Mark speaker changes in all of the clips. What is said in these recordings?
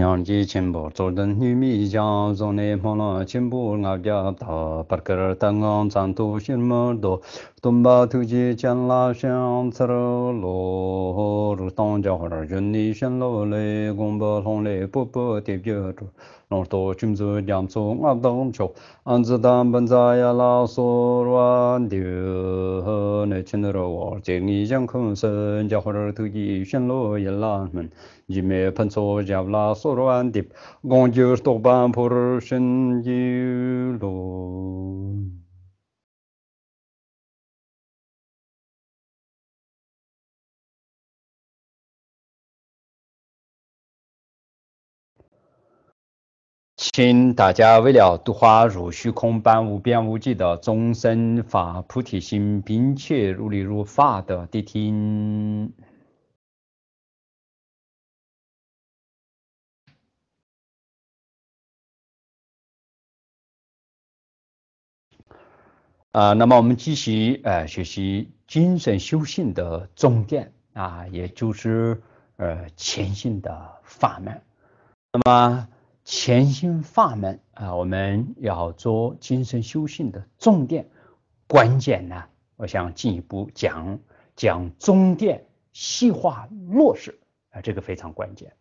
Speaker 1: s O N T N I M I G I A N Z O N N A T G Z O N L A R G Nār 춤즈 chūm tsū 초 안즈담 반자야 라소르완 chok, 친으로 tsū dāṃ bān tsāyā lā sō rwān dīh. Nā chīn rā wār chē ngī 请大家为了度化如虚空般无边无际的众生法菩提心，并且如理如法的谛听。啊，那么我们继续哎学习精神修行的重点啊，也就是呃前行的法门。那么。潜心法门啊，我们要做精神修行的重点关键呢。我想进一步讲讲中点细化落实啊，这个非常关键。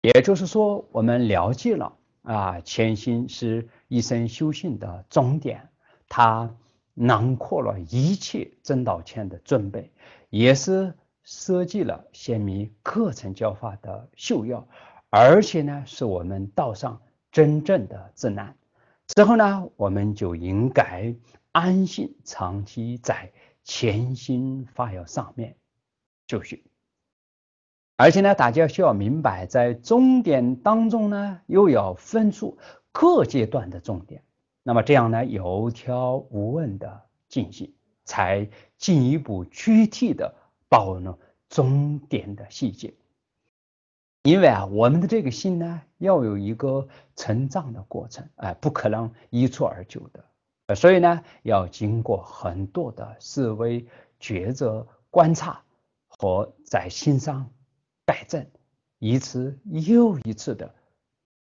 Speaker 1: 也就是说，我们了解了啊，潜心是一生修行的重点，它囊括了一切真道前的准备，也是设计了先民课程教法的首要。而且呢，是我们道上真正的指难。之后呢，我们就应该安心长期在潜心发药上面就绪。而且呢，大家需要明白，在终点当中呢，又要分出各阶段的重点。那么这样呢，有条无紊的进行，才进一步具体的暴露终点的细节。因为啊，我们的这个心呢，要有一个成长的过程，哎，不可能一蹴而就的，所以呢，要经过很多的思威、抉择、观察和在心上改正，一次又一次的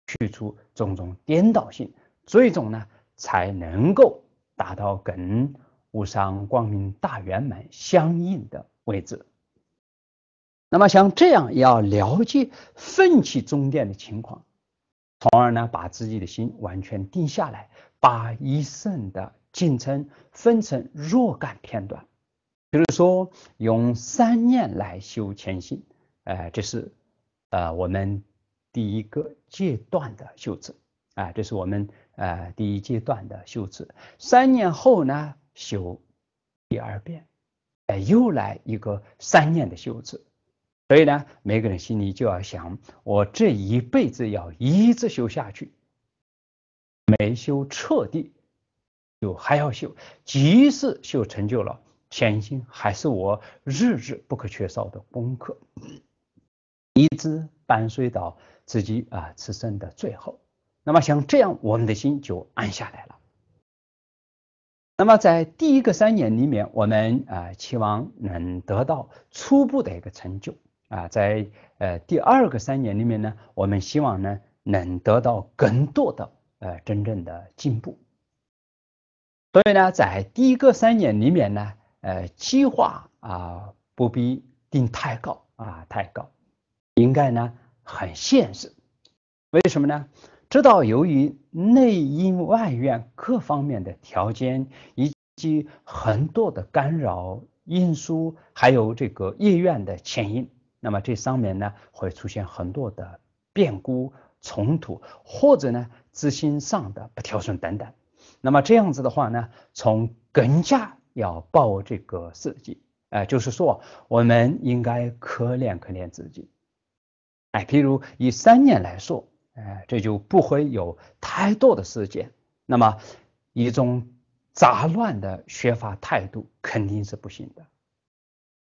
Speaker 1: 去除种种颠倒性，最终呢，才能够达到跟无上光明大圆满相应的位置。那么像这样，要了解奋起中点的情况，从而呢把自己的心完全定下来，把一生的进程分成若干片段，比如说用三年来修前心，呃，这是呃我们第一个阶段的修持，啊，这是我们呃第一阶段的修持。三年后呢修第二遍，哎，又来一个三年的修持。所以呢，每个人心里就要想：我这一辈子要一直修下去，没修彻底，就还要修；即使修成就了，潜心还是我日日不可缺少的功课，一直伴随到自己啊此生的最后。那么像这样，我们的心就安下来了。那么在第一个三年里面，我们啊期望能得到初步的一个成就。啊，在呃第二个三年里面呢，我们希望呢能得到更多的呃真正的进步。所以呢，在第一个三年里面呢，呃，计划啊不必定太高啊太高，应该呢很现实。为什么呢？知道由于内因外缘各方面的条件，以及很多的干扰因素，还有这个意愿的牵引。那么这上面呢会出现很多的变故、冲突，或者呢资金上的不调顺等等。那么这样子的话呢，从更加要报这个设计，哎，就是说我们应该可怜可怜自己。哎，譬如以三年来说，哎，这就不会有太多的时间。那么一种杂乱的学法态度肯定是不行的，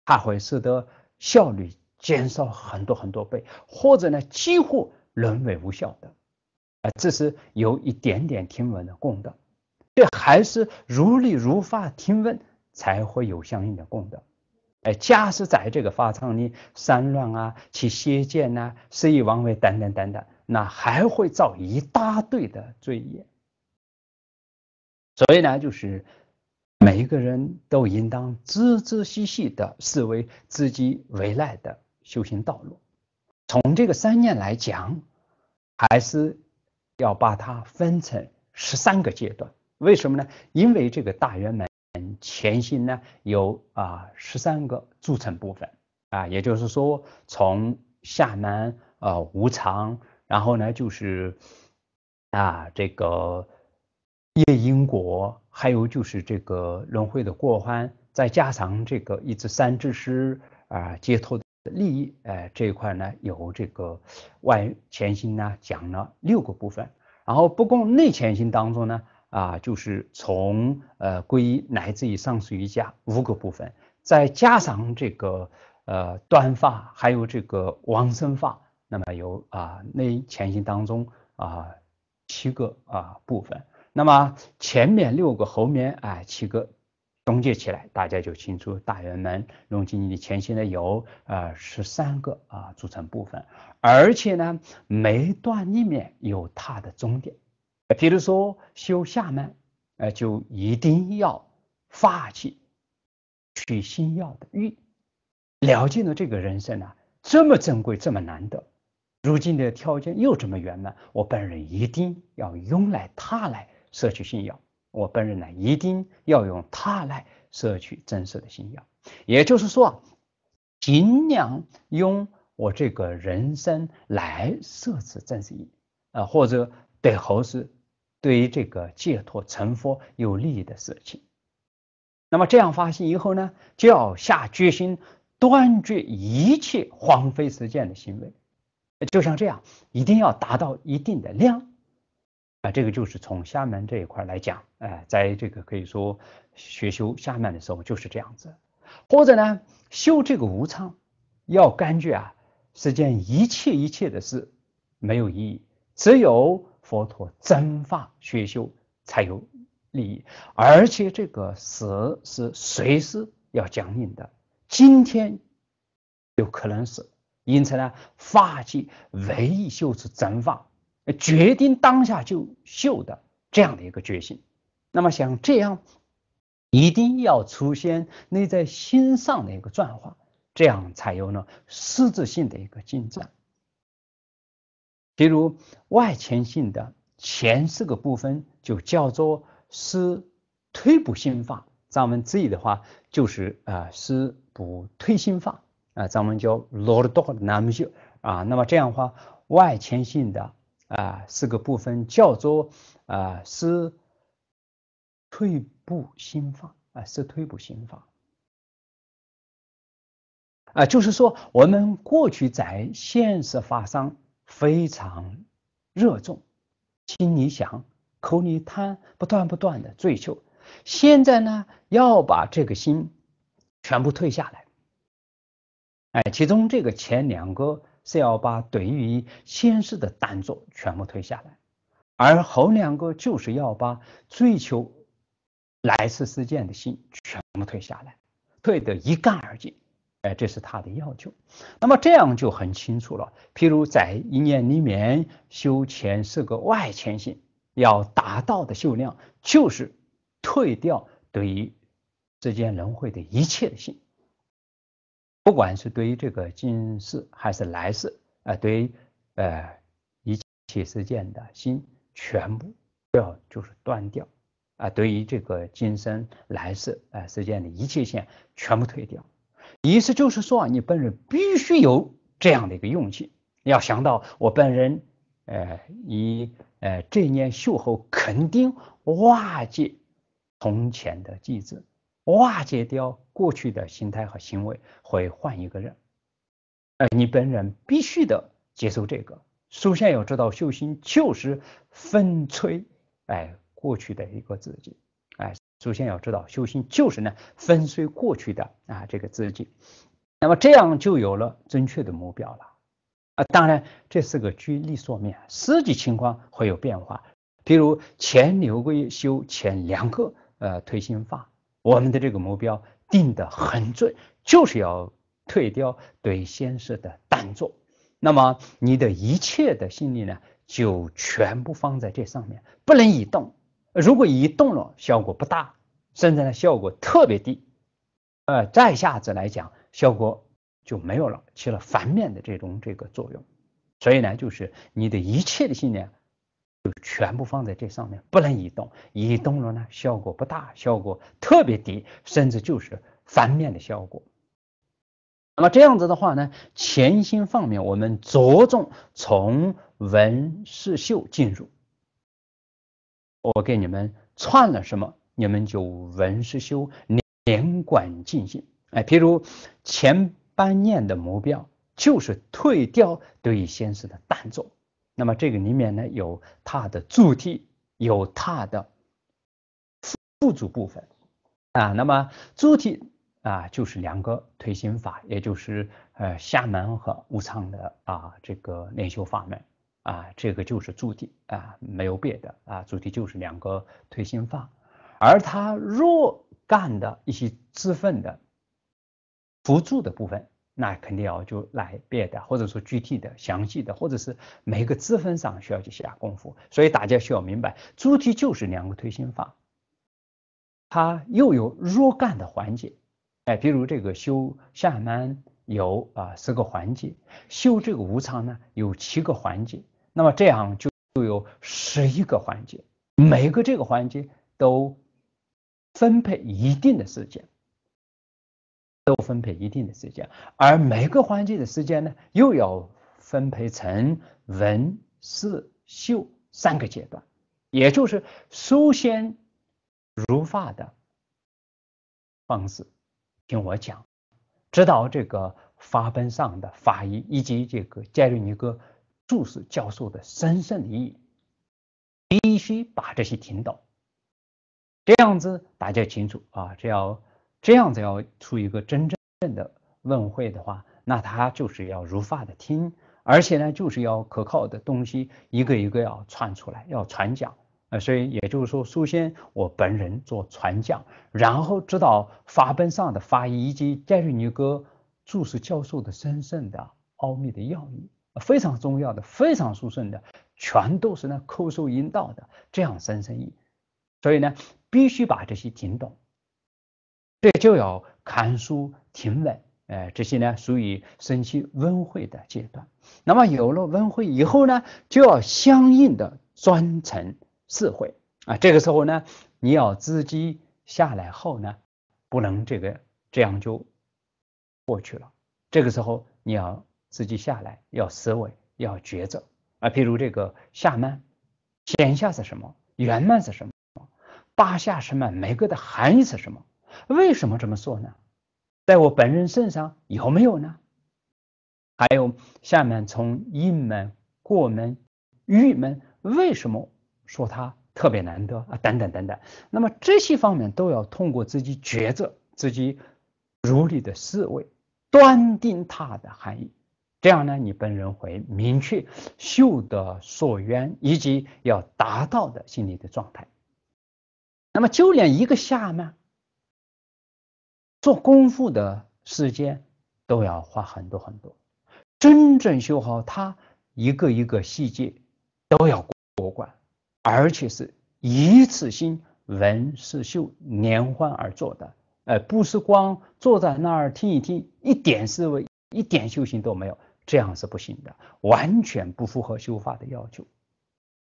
Speaker 1: 它会使得效率。减少很多很多倍，或者呢，几乎沦为无效的，啊，这是有一点点听闻的功德，这还是如理如法听闻才会有相应的功德。哎，假是在这个法场里散乱啊，去邪见呐，肆意妄为等等等等，那还会造一大堆的罪业。所以呢，就是每一个人都应当仔仔细细的视为自己未来的。修行道路，从这个三念来讲，还是要把它分成十三个阶段。为什么呢？因为这个大圆满前行呢有啊十三个组成部分啊，也就是说从下南啊无常，然后呢就是啊这个业因果，还有就是这个轮回的过患，再加上这个一支三支师啊解脱。利益，哎，这一块呢有这个外前行呢讲了六个部分，然后不共内前行当中呢，啊，就是从呃皈依来自于上师瑜伽五个部分，再加上这个呃端法，还有这个王生法，那么有啊内前行当中啊七个啊部分，那么前面六个，后面哎七个。总结起来，大家就清楚，大圆满融进你的前行的有呃十三个啊组成部分，而且呢，每段里面有它的终点。比如说修下门，呃，就一定要发起取心药的欲，了解了这个人生呢，这么珍贵，这么难得，如今的条件又这么圆满，我本人一定要用来它来摄取心药。我本人呢，一定要用它来摄取真实的信仰，也就是说，尽量用我这个人生来设置真实意，啊，或者对后世对于这个解脱成佛有利益的事情。那么这样发心以后呢，就要下决心断绝一切荒废时间的行为，就像这样，一定要达到一定的量。啊，这个就是从下面这一块来讲，哎，在这个可以说学修下面的时候就是这样子，或者呢，修这个无常，要感觉啊，世间一切一切的事没有意义，只有佛陀真法学修才有利益，而且这个死是随时要讲明的，今天有可能是，因此呢，发界唯一修是真法。决定当下就秀的这样的一个决心，那么像这样，一定要出现内在心上的一个转化，这样才有了实质性的一个进展。比如外迁性的前四个部分就叫做是推补心法，咱们自己的话就是啊是不推心法啊，咱们叫 lord dog namu 啊，那么这样的话外迁性的。啊，四个部分叫做啊是退步心法，啊是退步心法，啊就是说我们过去在现实法上非常热衷，心里想，口里贪，不断不断的追求，现在呢要把这个心全部退下来，哎，其中这个前两个。是幺八对于先世的单作全部退下来，而后两个就是要把追求来世世界的心全部退下来，退得一干二净。哎，这是他的要求。那么这样就很清楚了。譬如在一年里面修前四个外迁性，要达到的修量就是退掉对于世间轮回的一切的性，不管是对于这个今世还是来世，啊，对于呃一切事件的心，全部要就是断掉啊。对于这个今生来世，啊世间的一切线全部退掉。意思就是说，你本人必须有这样的一个勇气，要想到我本人，呃，以呃，这年修后肯定瓦解从前的机子。瓦解掉过去的心态和行为，会换一个人。哎，你本人必须的接受这个。首先要知道，修行就是风吹，哎过去的一个自己。哎，首先要知道，修行就是呢粉碎过去的啊这个自己。那么这样就有了正确的目标了。啊，当然这是个举例说明，实际情况会有变化。比如前六个月修前两个呃推心法。我们的这个目标定得很准，就是要退掉对现实的胆怯。那么你的一切的信念呢，就全部放在这上面，不能移动。如果移动了，效果不大，甚至呢效果特别低。呃，再下子来讲，效果就没有了，起了反面的这种这个作用。所以呢，就是你的一切的信念。就全部放在这上面，不能移动。移动了呢，效果不大，效果特别低，甚至就是反面的效果。那么这样子的话呢，前心方面我们着重从文饰绣进入。我给你们串了什么，你们就文饰修连贯进行。哎，譬如前半念的目标就是退掉对先生的弹重。那么这个里面呢，有它的主体，有它的副主部分啊。那么主体啊，就是两个推心法，也就是呃厦门和武昌的啊这个练修法门啊，这个就是主体啊，没有别的啊，主体就是两个推心法，而它若干的一些自分的辅助的部分。那肯定要就来别的，或者说具体的、详细的，或者是每个支分上需要去下功夫。所以大家需要明白，主题就是两个推心法，它又有若干的环节。哎，比如这个修下门有啊十个环节，修这个无常呢有七个环节，那么这样就就有十一个环节，每个这个环节都分配一定的时间。都分配一定的时间，而每个环节的时间呢，又要分配成文、刺、秀三个阶段，也就是书先、如发的方式。听我讲，指导这个法本上的法医以及这个加瑞尼哥注释教授的神圣意义，必须把这些听懂。这样子大家清楚啊，这要。这样子要出一个真正的问会的话，那他就是要如法的听，而且呢，就是要可靠的东西一个一个要串出来，要传讲。呃，所以也就是说，首先我本人做传讲，然后知道法本上的法义以及加瑞尼哥注释教授的深深的奥秘的要义，非常重要的，非常殊胜的，全都是那扣受引道的这样深深意。所以呢，必须把这些听懂。这就要看书听闻，哎，这些呢属于升起温慧的阶段。那么有了文慧以后呢，就要相应的专成四慧啊。这个时候呢，你要自己下来后呢，不能这个这样就过去了。这个时候你要自己下来，要思维，要抉择啊。譬如这个下慢，减下是什么？圆满是什么？八下什么？每个的含义是什么？为什么这么说呢？在我本人身上有没有呢？还有下面从阴门、过门、玉门，为什么说它特别难得啊？等等等等。那么这些方面都要通过自己觉着、自己如理的思维，断定它的含义。这样呢，你本人会明确修的所缘以及要达到的心理的状态。那么就连一个下呢？做功夫的时间都要花很多很多，真正修好它，一个一个细节都要过关，而且是一次性纹饰绣连环而做的，呃，不是光坐在那儿听一听，一点思维、一点修行都没有，这样是不行的，完全不符合修法的要求。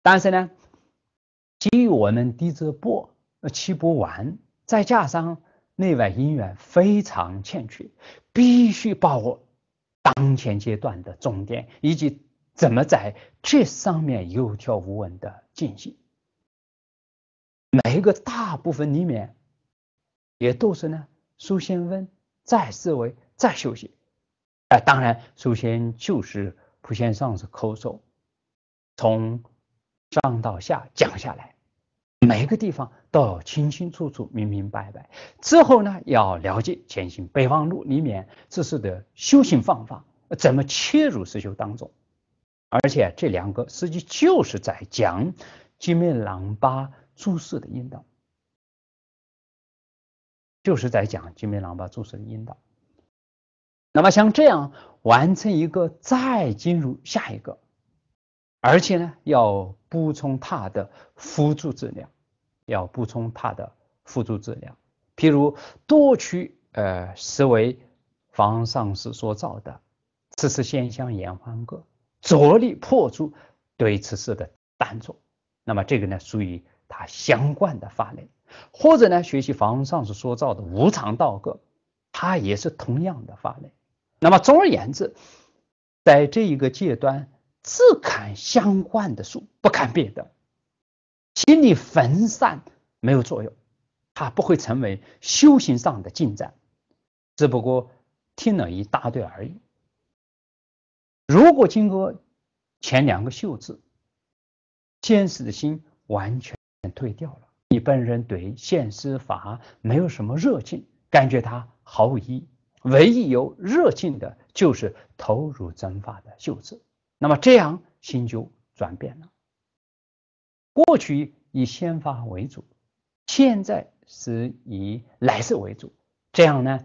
Speaker 1: 但是呢，基于我们低着步，呃，气步完，再加上。内外因缘非常欠缺，必须把握当前阶段的重点，以及怎么在这上面有条不紊的进行。每一个大部分里面，也都是呢，首先问，再思维，再修行。啊，当然，首先就是普贤上师口授，从上到下讲下来。每一个地方都要清清楚楚、明明白白。之后呢，要了解前行备忘录里面知识的修行方法，怎么切入实修当中。而且这两个实际就是在讲金面朗巴诸释的引导，就是在讲金面朗巴诸释的引导。那么像这样完成一个，再进入下一个。而且呢，要补充它的辅助质量，要补充它的辅助质量。譬如多区呃，实为房上师所造的，此次先相言欢歌，着力破除对此事的单作。那么这个呢，属于它相关的法类。或者呢，学习房上师所造的无常道格，它也是同样的法类。那么总而言之，在这一个阶段。只砍相关的树，不砍别的。心理分散没有作用，它不会成为修行上的进展，只不过听了一大堆而已。如果经过前两个秀字，现实的心完全退掉了，一般人对现实法没有什么热情，感觉它毫无意义。唯一有热情的，就是投入真法的秀字。那么这样心就转变了。过去以先发为主，现在是以来世为主。这样呢，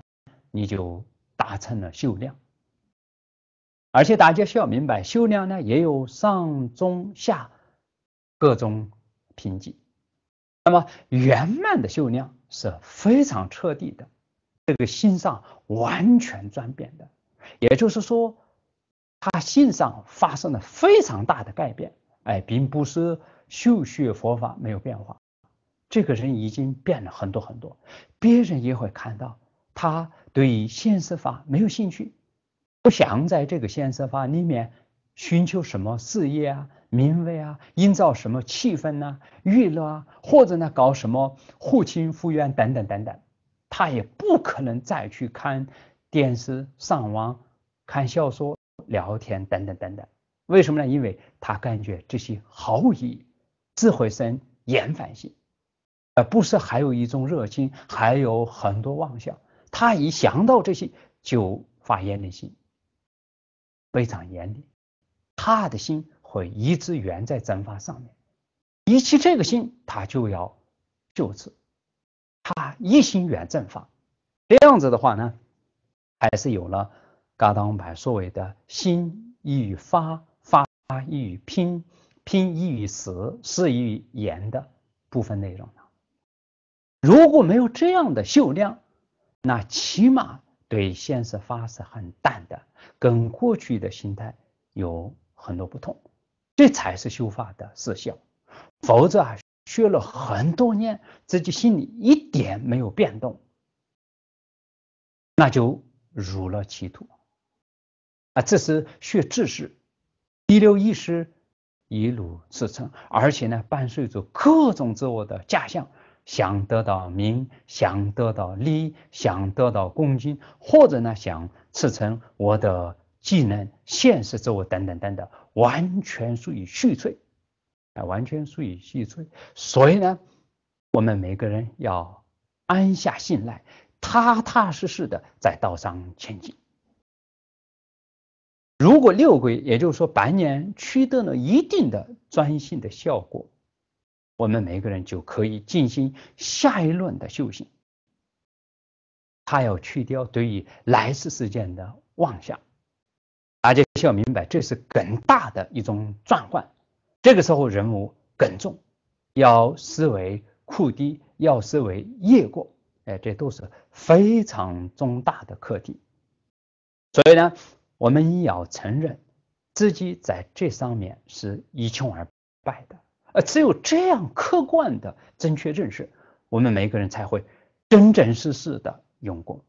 Speaker 1: 你就达成了修量。而且大家需要明白，修量呢也有上中下各种瓶级。那么圆满的修量是非常彻底的，这个心上完全转变的，也就是说。他心上发生了非常大的改变，哎，并不是修学佛法没有变化，这个人已经变了很多很多，别人也会看到。他对于现实法没有兴趣，不想在这个现实法里面寻求什么事业啊、名位啊、营造什么气氛呐、娱乐啊，或者呢搞什么护亲护怨等等等等，他也不可能再去看电视、上网、看小说。聊天等等等等，为什么呢？因为他感觉这些毫无意义，智慧生厌烦心，而不是还有一种热情，还有很多妄想。他一想到这些就发厌的心，非常严厉。他的心会一直缘在正法上面，一起这个心，他就要就此，他一心缘正法，这样子的话呢，还是有了。嘎当派所谓的心与发发与拼拼与实实与言的部分内容呢？如果没有这样的修量，那起码对现实法是很淡的，跟过去的心态有很多不同，这才是修法的实效。否则啊，学了很多年，自己心里一点没有变动，那就入了歧途。这是学知识，一六一师一路驰骋，而且呢，伴随着各种自我的假象，想得到名，想得到利，想得到公绩，或者呢，想驰骋我的技能、现实自我等等等等，完全属于虚脆，啊，完全属于虚吹。所以呢，我们每个人要安下心来，踏踏实实地在道上前进。如果六鬼，也就是说白年，取得了一定的专心的效果，我们每个人就可以进行下一轮的修行。他要去掉对于来世事件的妄想，大家需要明白，这是更大的一种转换。这个时候人物更重，要思维库低，要思维业过，哎，这都是非常重大的课题。所以呢。我们要承认自己在这上面是一穷二白的，而只有这样客观的正确认识，我们每个人才会真真实实的用功。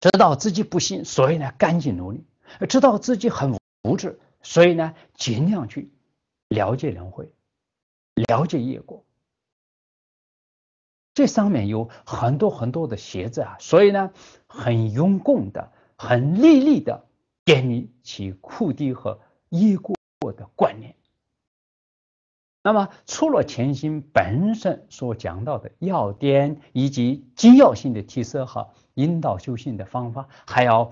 Speaker 1: 知道自己不行，所以呢，赶紧努力；知道自己很无知，所以呢，尽量去了解轮回、了解业果。这上面有很多很多的鞋子啊，所以呢，很用功的。很利利的建立起库地和依过的观念。那么，除了前心本身所讲到的要点以及精要性的提示和引导修行的方法，还要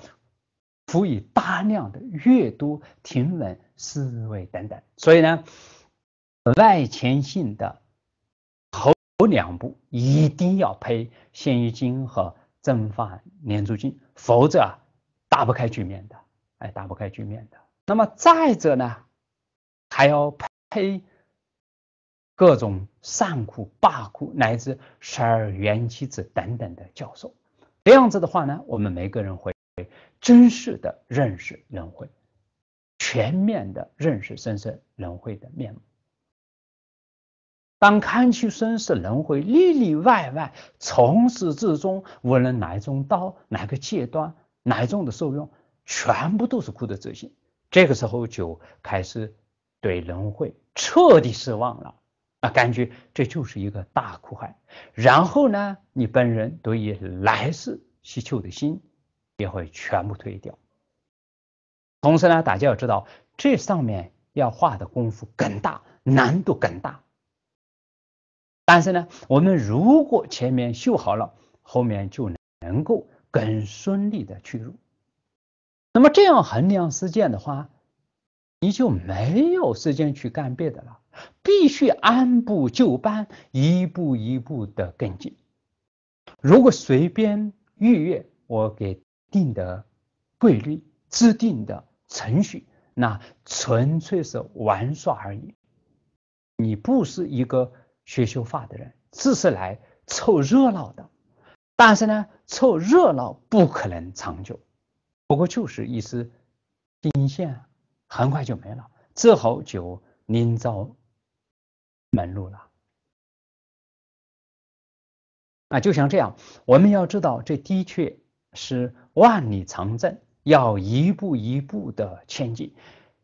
Speaker 1: 辅以大量的阅读、听闻、思维等等。所以呢，外前性的头两步一定要配现金金和正法年珠经》，否则啊。打不开局面的，哎，打不开局面的。那么再者呢，还要配各种善苦、霸苦乃至十二元起子等等的教授。这样子的话呢，我们每个人会真实的认识轮回，全面的认识生死轮回的面目。当看清生死轮回里里外外，从始至终，无论哪一种道、哪个阶段。哪一种的受用，全部都是苦的真心。这个时候就开始对轮回彻底失望了，啊，感觉这就是一个大苦海。然后呢，你本人对于来世希求的心也会全部退掉。同时呢，大家要知道，这上面要花的功夫更大，难度更大。但是呢，我们如果前面修好了，后面就能够。更顺利的去入，那么这样衡量事件的话，你就没有时间去干别的了，必须按部就班，一步一步的跟进。如果随便逾越我给定的规律、制定的程序，那纯粹是玩耍而已。你不是一个学修法的人，只是来凑热闹的。但是呢，凑热闹不可能长久，不过就是一丝兵线很快就没了，之后就另找门路了。啊，就像这样，我们要知道，这的确是万里长征，要一步一步的前进，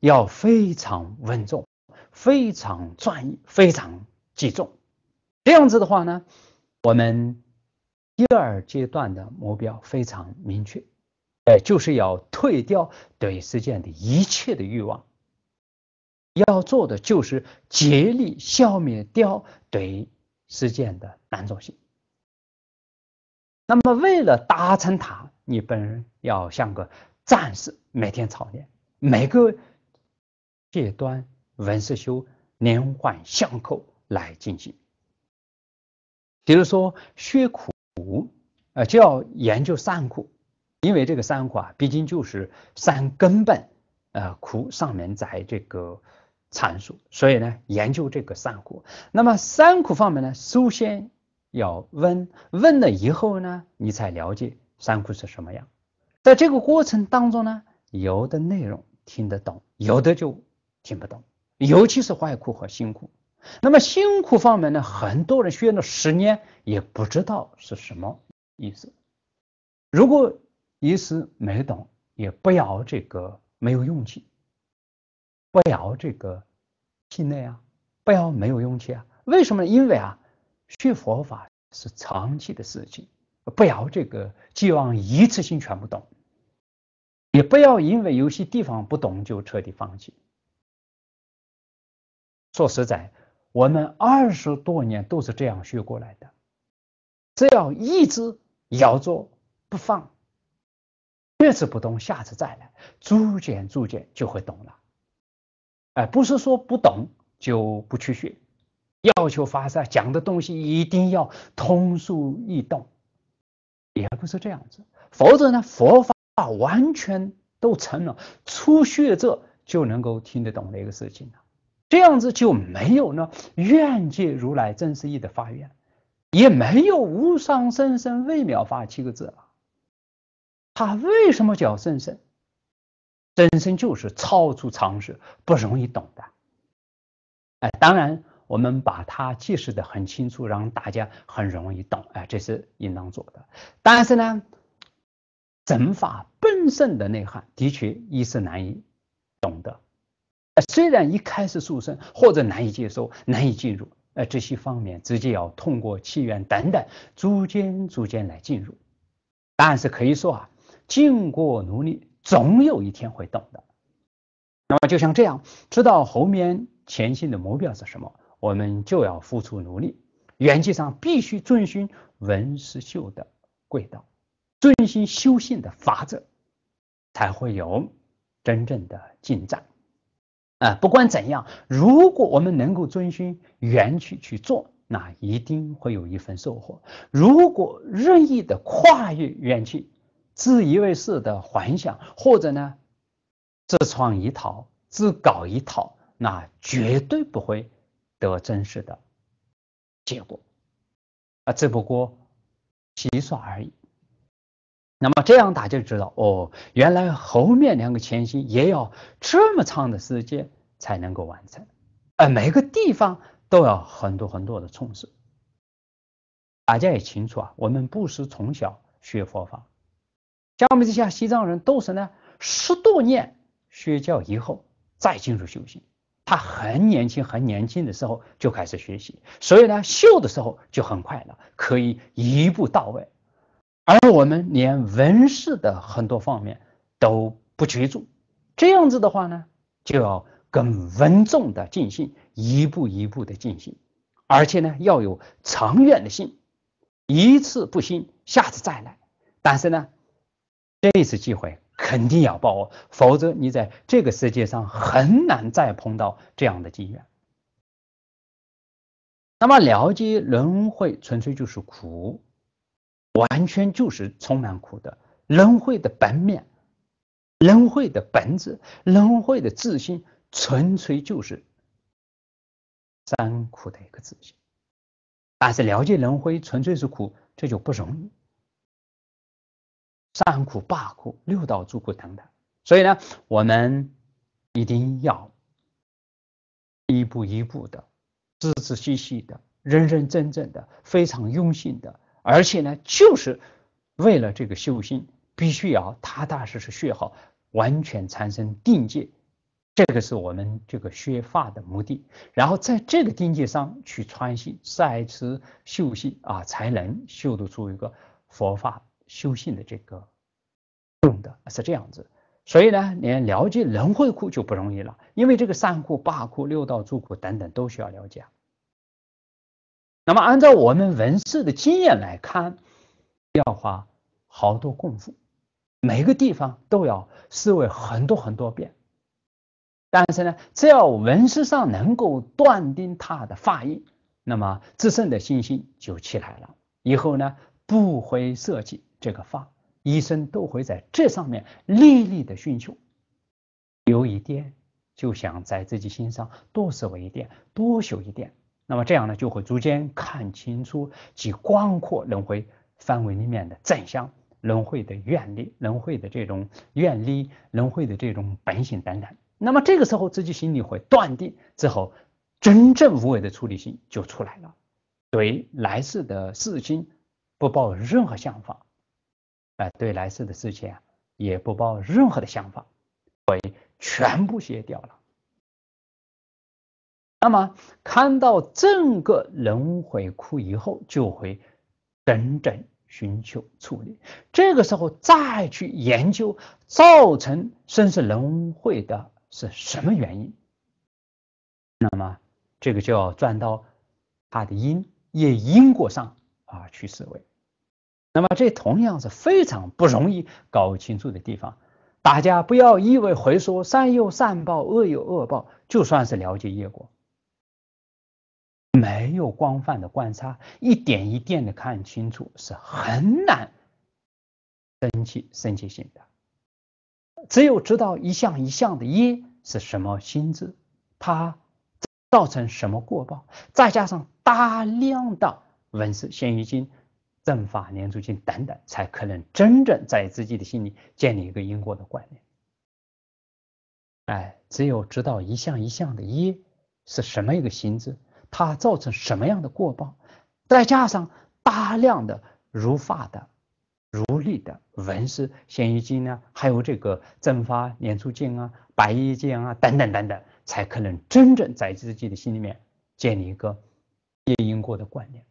Speaker 1: 要非常稳重，非常专一，非常集中。这样子的话呢，我们。第二阶段的目标非常明确，哎，就是要退掉对世界的一切的欲望，要做的就是竭力消灭掉对世界的难作性。那么，为了达成它，你本人要像个战士，每天操练，每个阶段、文思修连环相扣来进行。比如说，薛苦。苦，呃，就要研究三苦，因为这个三苦啊，毕竟就是三根本，呃，苦上面在这个阐述，所以呢，研究这个三苦。那么三苦方面呢，首先要问，问了以后呢，你才了解三苦是什么样。在这个过程当中呢，有的内容听得懂，有的就听不懂，尤其是坏苦和辛苦。那么辛苦方面呢？很多人学了十年也不知道是什么意思。如果一时没懂，也不要这个没有勇气，不要这个气馁啊，不要没有勇气啊。为什么？因为啊，学佛法是长期的事情，不要这个寄望一次性全部懂，也不要因为有些地方不懂就彻底放弃。说实在。我们二十多年都是这样学过来的，只要一直咬着不放，这次不懂，下次再来，逐渐逐渐就会懂了。哎，不是说不懂就不去学，要求发散，讲的东西一定要通俗易懂，也不是这样子，否则呢，佛法完全都成了初学者就能够听得懂的一个事情了。这样子就没有呢，愿界如来真实义的发愿，也没有无上甚深微妙法七个字。了。他为什么叫甚深？真身就是超出常识，不容易懂的。哎，当然我们把它解释的很清楚，让大家很容易懂。哎，这是应当做的。但是呢，整法本身的内涵的确一时难以懂得。虽然一开始塑身或者难以接受、难以进入，呃，这些方面直接要通过气缘等等，逐渐逐渐来进入。但是可以说啊，经过努力，总有一天会懂的。那么就像这样，知道后面前行的目标是什么，我们就要付出努力。原则上必须遵循文思秀的轨道，遵循修行的法则，才会有真正的进展。啊，不管怎样，如果我们能够遵循缘起去做，那一定会有一份收获。如果任意的跨越缘起，自以为是的幻想，或者呢，自创一套，自搞一套，那绝对不会得真实的结果，啊，只不过洗刷而已。那么这样大家就知道哦，原来后面两个前行也要这么长的时间才能够完成。啊，每个地方都要很多很多的充实。大家也清楚啊，我们不是从小学佛法，像我们这些西藏人都是呢，十多年学教以后再进入修行。他很年轻很年轻的时候就开始学习，所以呢，修的时候就很快了，可以一步到位。而我们连文事的很多方面都不居注，这样子的话呢，就要更稳重的进行，一步一步的进行，而且呢要有长远的心，一次不行，下次再来。但是呢，这次机会肯定要把握，否则你在这个世界上很难再碰到这样的机缘。那么了解轮回，纯粹就是苦。完全就是充满苦的轮回的本面，轮回的本质，轮回的自信，纯粹就是三苦的一个自信。但是了解轮回纯粹是苦，这就不容易。三苦八苦、六道诸苦等等。所以呢，我们一定要一步一步的、仔仔细细的、认认真真的、非常用心的。而且呢，就是为了这个修心，必须要踏踏实实学好，完全产生定界，这个是我们这个学法的目的。然后在这个定界上去穿行，再次修行啊，才能修得出一个佛法修行的这个用的，是这样子。所以呢，你了解轮回苦就不容易了，因为这个三苦、八苦、六道诸苦等等都需要了解。那么，按照我们文士的经验来看，要花好多功夫，每个地方都要思维很多很多遍。但是呢，只要文饰上能够断定他的发音，那么自身的信心就起来了。以后呢，不会设计这个发，医生都会在这上面历历的寻求，有一点就想在自己心上多维一点，多学一点。那么这样呢，就会逐渐看清楚其广阔轮回范围里面的真相，轮回的原理，轮回的这种原理，轮回的这种本性等等。那么这个时候自己心里会断定之后，真正无为的处理心就出来了，对来世的事情不抱任何想法，啊，对来世的事情也不抱任何的想法，所以全部卸掉了。那么看到整个轮回窟以后，就会整整寻求处理。这个时候再去研究造成生死轮回的是什么原因，那么这个就要转到它的因业因果上啊去思维。那么这同样是非常不容易搞清楚的地方。大家不要以为会说善有善报，恶有恶报，就算是了解业果。没有广泛的观察，一点一滴的看清楚是很难升起升起心的。只有知道一项一项的因是什么心智，它造成什么过报，再加上大量的文思现于经、正法念住经等等，才可能真正在自己的心里建立一个因果的观念。哎，只有知道一项一项的因是什么一个心智。它造成什么样的过曝，再加上大量的如发的、如立的、纹丝显衣经呢？还有这个蒸发粘出金啊、白衣金啊等等等等，才可能真正在自己的心里面建立一个业因果的观念。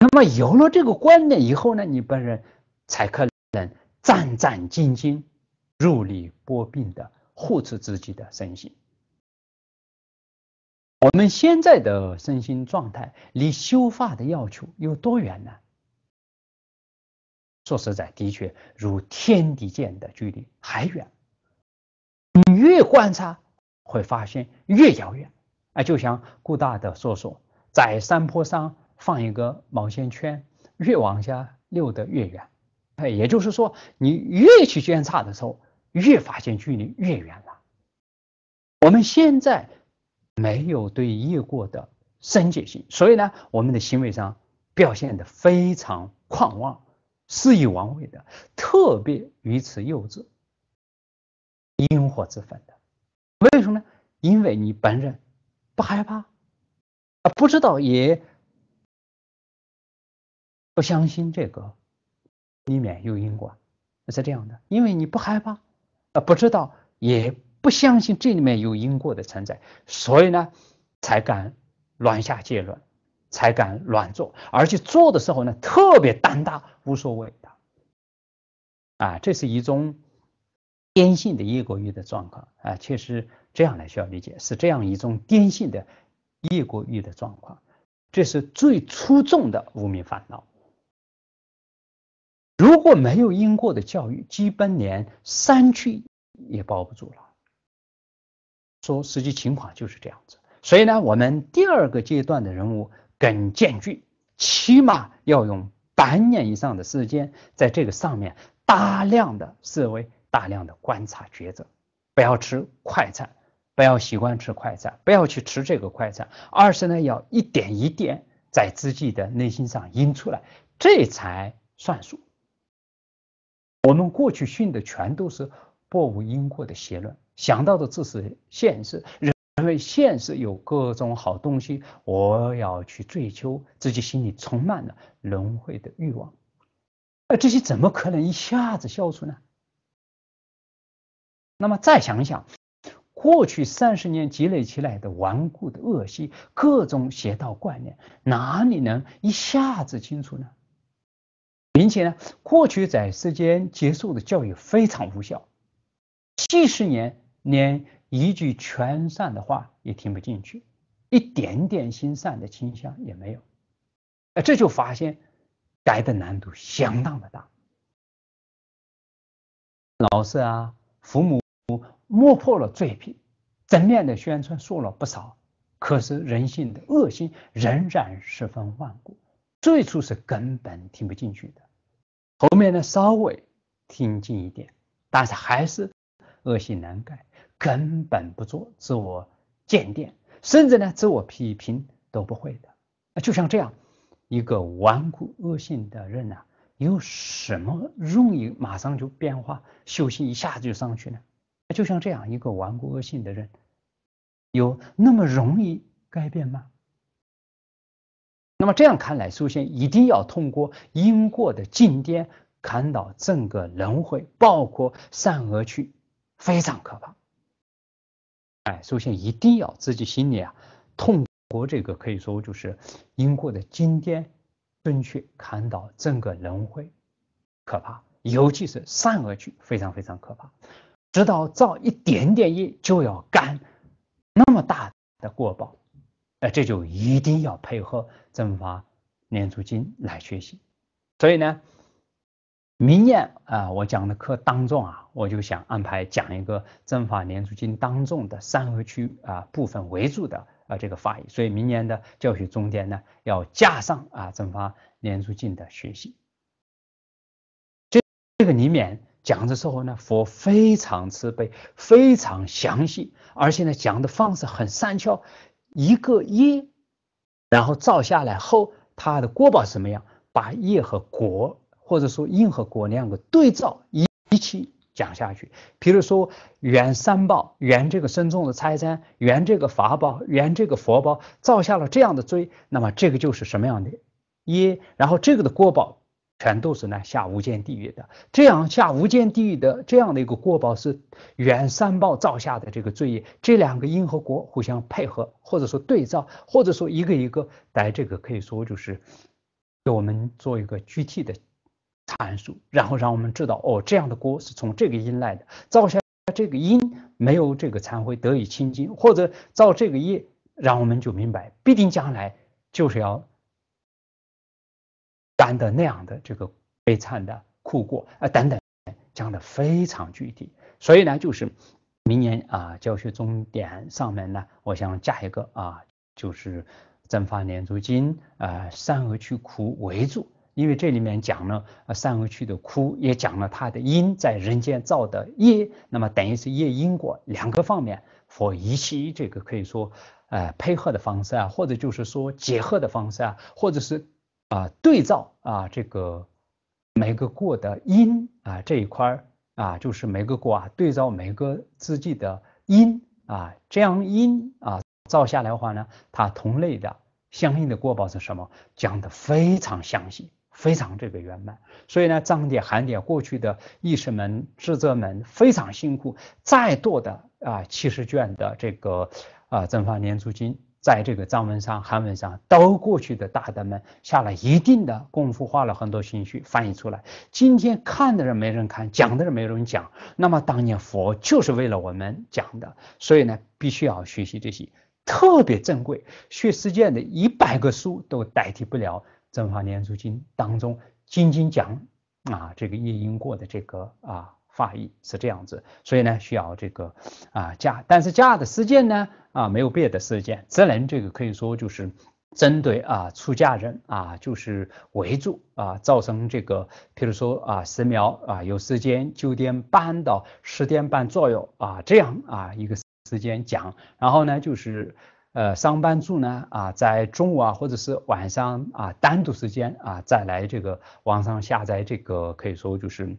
Speaker 1: 那么有了这个观念以后呢，你本人才可能战战兢兢、入理薄病的护持自己的身心。我们现在的身心状态离修法的要求有多远呢？说实在，的确，如天地间的距离还远。你越观察，会发现越遥远。啊，就像顾大的所说，在山坡上放一个毛线圈，越往下溜得越远。哎，也就是说，你越去监察的时候，越发现距离越远了。我们现在。没有对业过的深解性，所以呢，我们的行为上表现的非常狂妄，肆意妄为的，特别于此幼稚，因祸自焚的。为什么呢？因为你本人不害怕，啊，不知道，也不相信这个里面有因果，是这样的。因为你不害怕，啊，不知道，也。不相信这里面有因果的存在，所以呢，才敢乱下结论，才敢乱做，而且做的时候呢，特别胆大，无所谓的，啊，这是一种天性的业国欲的状况，啊，确实这样来需要理解，是这样一种天性的业国欲的状况，这是最出众的无名烦恼。如果没有因果的教育，基本连山区也包不住了。说实际情况就是这样子，所以呢，我们第二个阶段的人物更艰巨，起码要用半年以上的时间，在这个上面大量的思维、大量的观察、抉择，不要吃快餐，不要习惯吃快餐，不要去吃这个快餐。二是呢，要一点一点在自己的内心上引出来，这才算数。我们过去训的全都是不无因果的邪论。想到的只是现实，认为现实有各种好东西，我要去追求，自己心里充满了轮回的欲望。那这些怎么可能一下子消除呢？那么再想想，过去三十年积累起来的顽固的恶习、各种邪道观念，哪里能一下子清除呢？并且呢，过去在世间接受的教育非常无效，七十年。连一句全善的话也听不进去，一点点心善的倾向也没有。这就发现改的难度相当的大。老师啊，父母磨破了嘴皮，正面的宣传说了不少，可是人性的恶心仍然十分顽固。最初是根本听不进去的，后面呢稍微听进一点，但是还是恶性难改。根本不做自我鉴定，甚至呢自我批评都不会的。那就像这样一个顽固恶性的人啊，有什么容易马上就变化、修行一下子就上去呢？就像这样一个顽固恶性的人，有那么容易改变吗？那么这样看来，首先一定要通过因果的进颠，看到整个轮回，包括善恶区，非常可怕。哎，首先一定要自己心里啊，通过这个可以说就是因果的经典，准确看到整个人会可怕，尤其是善恶剧非常非常可怕，知道造一点点业就要干那么大的过报，哎，这就一定要配合《正法念珠经》来学习，所以呢。明年啊，我讲的课当中啊，我就想安排讲一个《政法莲足经》当中的三合区啊部分为主的啊这个法语，所以明年的教学中间呢，要加上啊《政法莲足经》的学习。这这个里面讲的时候呢，佛非常慈悲，非常详细，而且呢讲的方式很善巧，一个一，然后照下来后，他的果报什么样，把业和果。或者说因和果两个对照一一起讲下去，比如说原三报原这个深重的财产，原这个法宝，原这个佛宝，造下了这样的罪，那么这个就是什么样的耶？然后这个的果报全都是呢下无间地狱的，这样下无间地狱的这样的一个过报是原三报造下的这个罪业，这两个因和果互相配合，或者说对照，或者说一个一个来这个可以说就是给我们做一个具体的。阐述，然后让我们知道，哦，这样的锅是从这个因来的，造下这个因没有这个残灰得以清净，或者造这个业，让我们就明白，必定将来就是要担的那样的这个悲惨的苦果啊，等等，讲的非常具体，所以呢，就是明年啊教学重点上面呢，我想加一个啊，就是增发年租金，啊，善恶去苦为主。因为这里面讲了善恶趣的哭，也讲了他的因在人间造的业，那么等于是业因果两个方面，佛一起这个可以说，呃配合的方式啊，或者就是说结合的方式啊，或者是啊对照啊这个每个过的因啊这一块儿啊，就是每个过啊对照每个自己的因啊，这样因啊造下来的话呢，它同类的相应的过报是什么，讲的非常详细。非常这个圆满，所以呢，张典、韩典过去的意识门、智者门非常辛苦。再多的啊，七十卷的这个啊《正佛莲珠经》在这个藏文上、韩文上，都过去的大德们下了一定的功夫，花了很多心血翻译出来。今天看的人没人看，讲的人没人讲。那么当年佛就是为了我们讲的，所以呢，必须要学习这些特别珍贵、学世界的一百个书都代替不了。《正法念珠经》当中，经经讲啊，这个夜莺过的这个啊法义是这样子，所以呢需要这个啊假，但是假的时间呢啊没有别的时间，只能这个可以说就是针对啊出家人啊，就是围住啊，造成这个，比如说啊十秒啊有时间九点半到十点半左右啊这样啊一个时间讲，然后呢就是。呃，上班族呢，啊，在中午啊，或者是晚上啊，单独时间啊，再来这个网上下载这个，可以说就是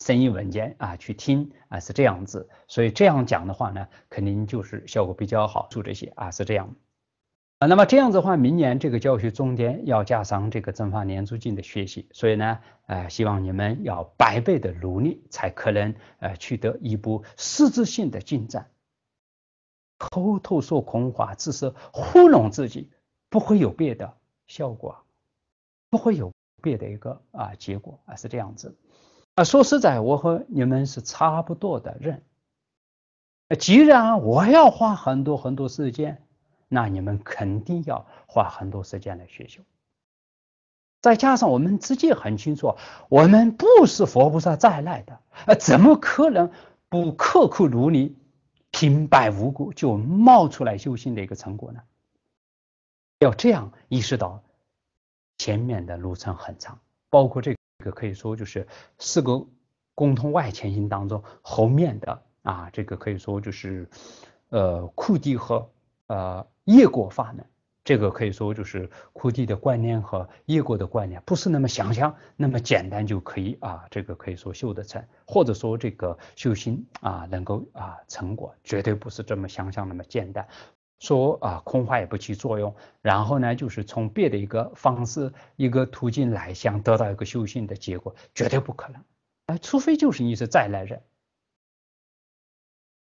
Speaker 1: 声音文件啊，去听啊，是这样子。所以这样讲的话呢，肯定就是效果比较好，做这些啊，是这样。啊，那么这样子的话，明年这个教学中间要加上这个增发年租金的学习，所以呢，呃，希望你们要百倍的努力，才可能呃取得一步实质性的进展。偷偷说空话，只是糊弄自己，不会有别的效果，不会有别的一个啊结果啊是这样子。啊，说实在，我和你们是差不多的人。既然我要花很多很多时间，那你们肯定要花很多时间来学习。再加上我们自己很清楚，我们不是佛菩萨再来的，啊，怎么可能不刻苦努力？平白无故就冒出来修行的一个成果呢？要这样意识到前面的路程很长，包括这个可以说就是四个共同外前行当中后面的啊，这个可以说就是呃库地和呃业果法门。这个可以说就是枯地的观念和业果的观念，不是那么想象那么简单就可以啊。这个可以说修得成，或者说这个修心啊，能够啊成果，绝对不是这么想象那么简单。说啊空话也不起作用。然后呢，就是从别的一个方式、一个途径来想得到一个修行的结果，绝对不可能。哎，除非就是你是再来人。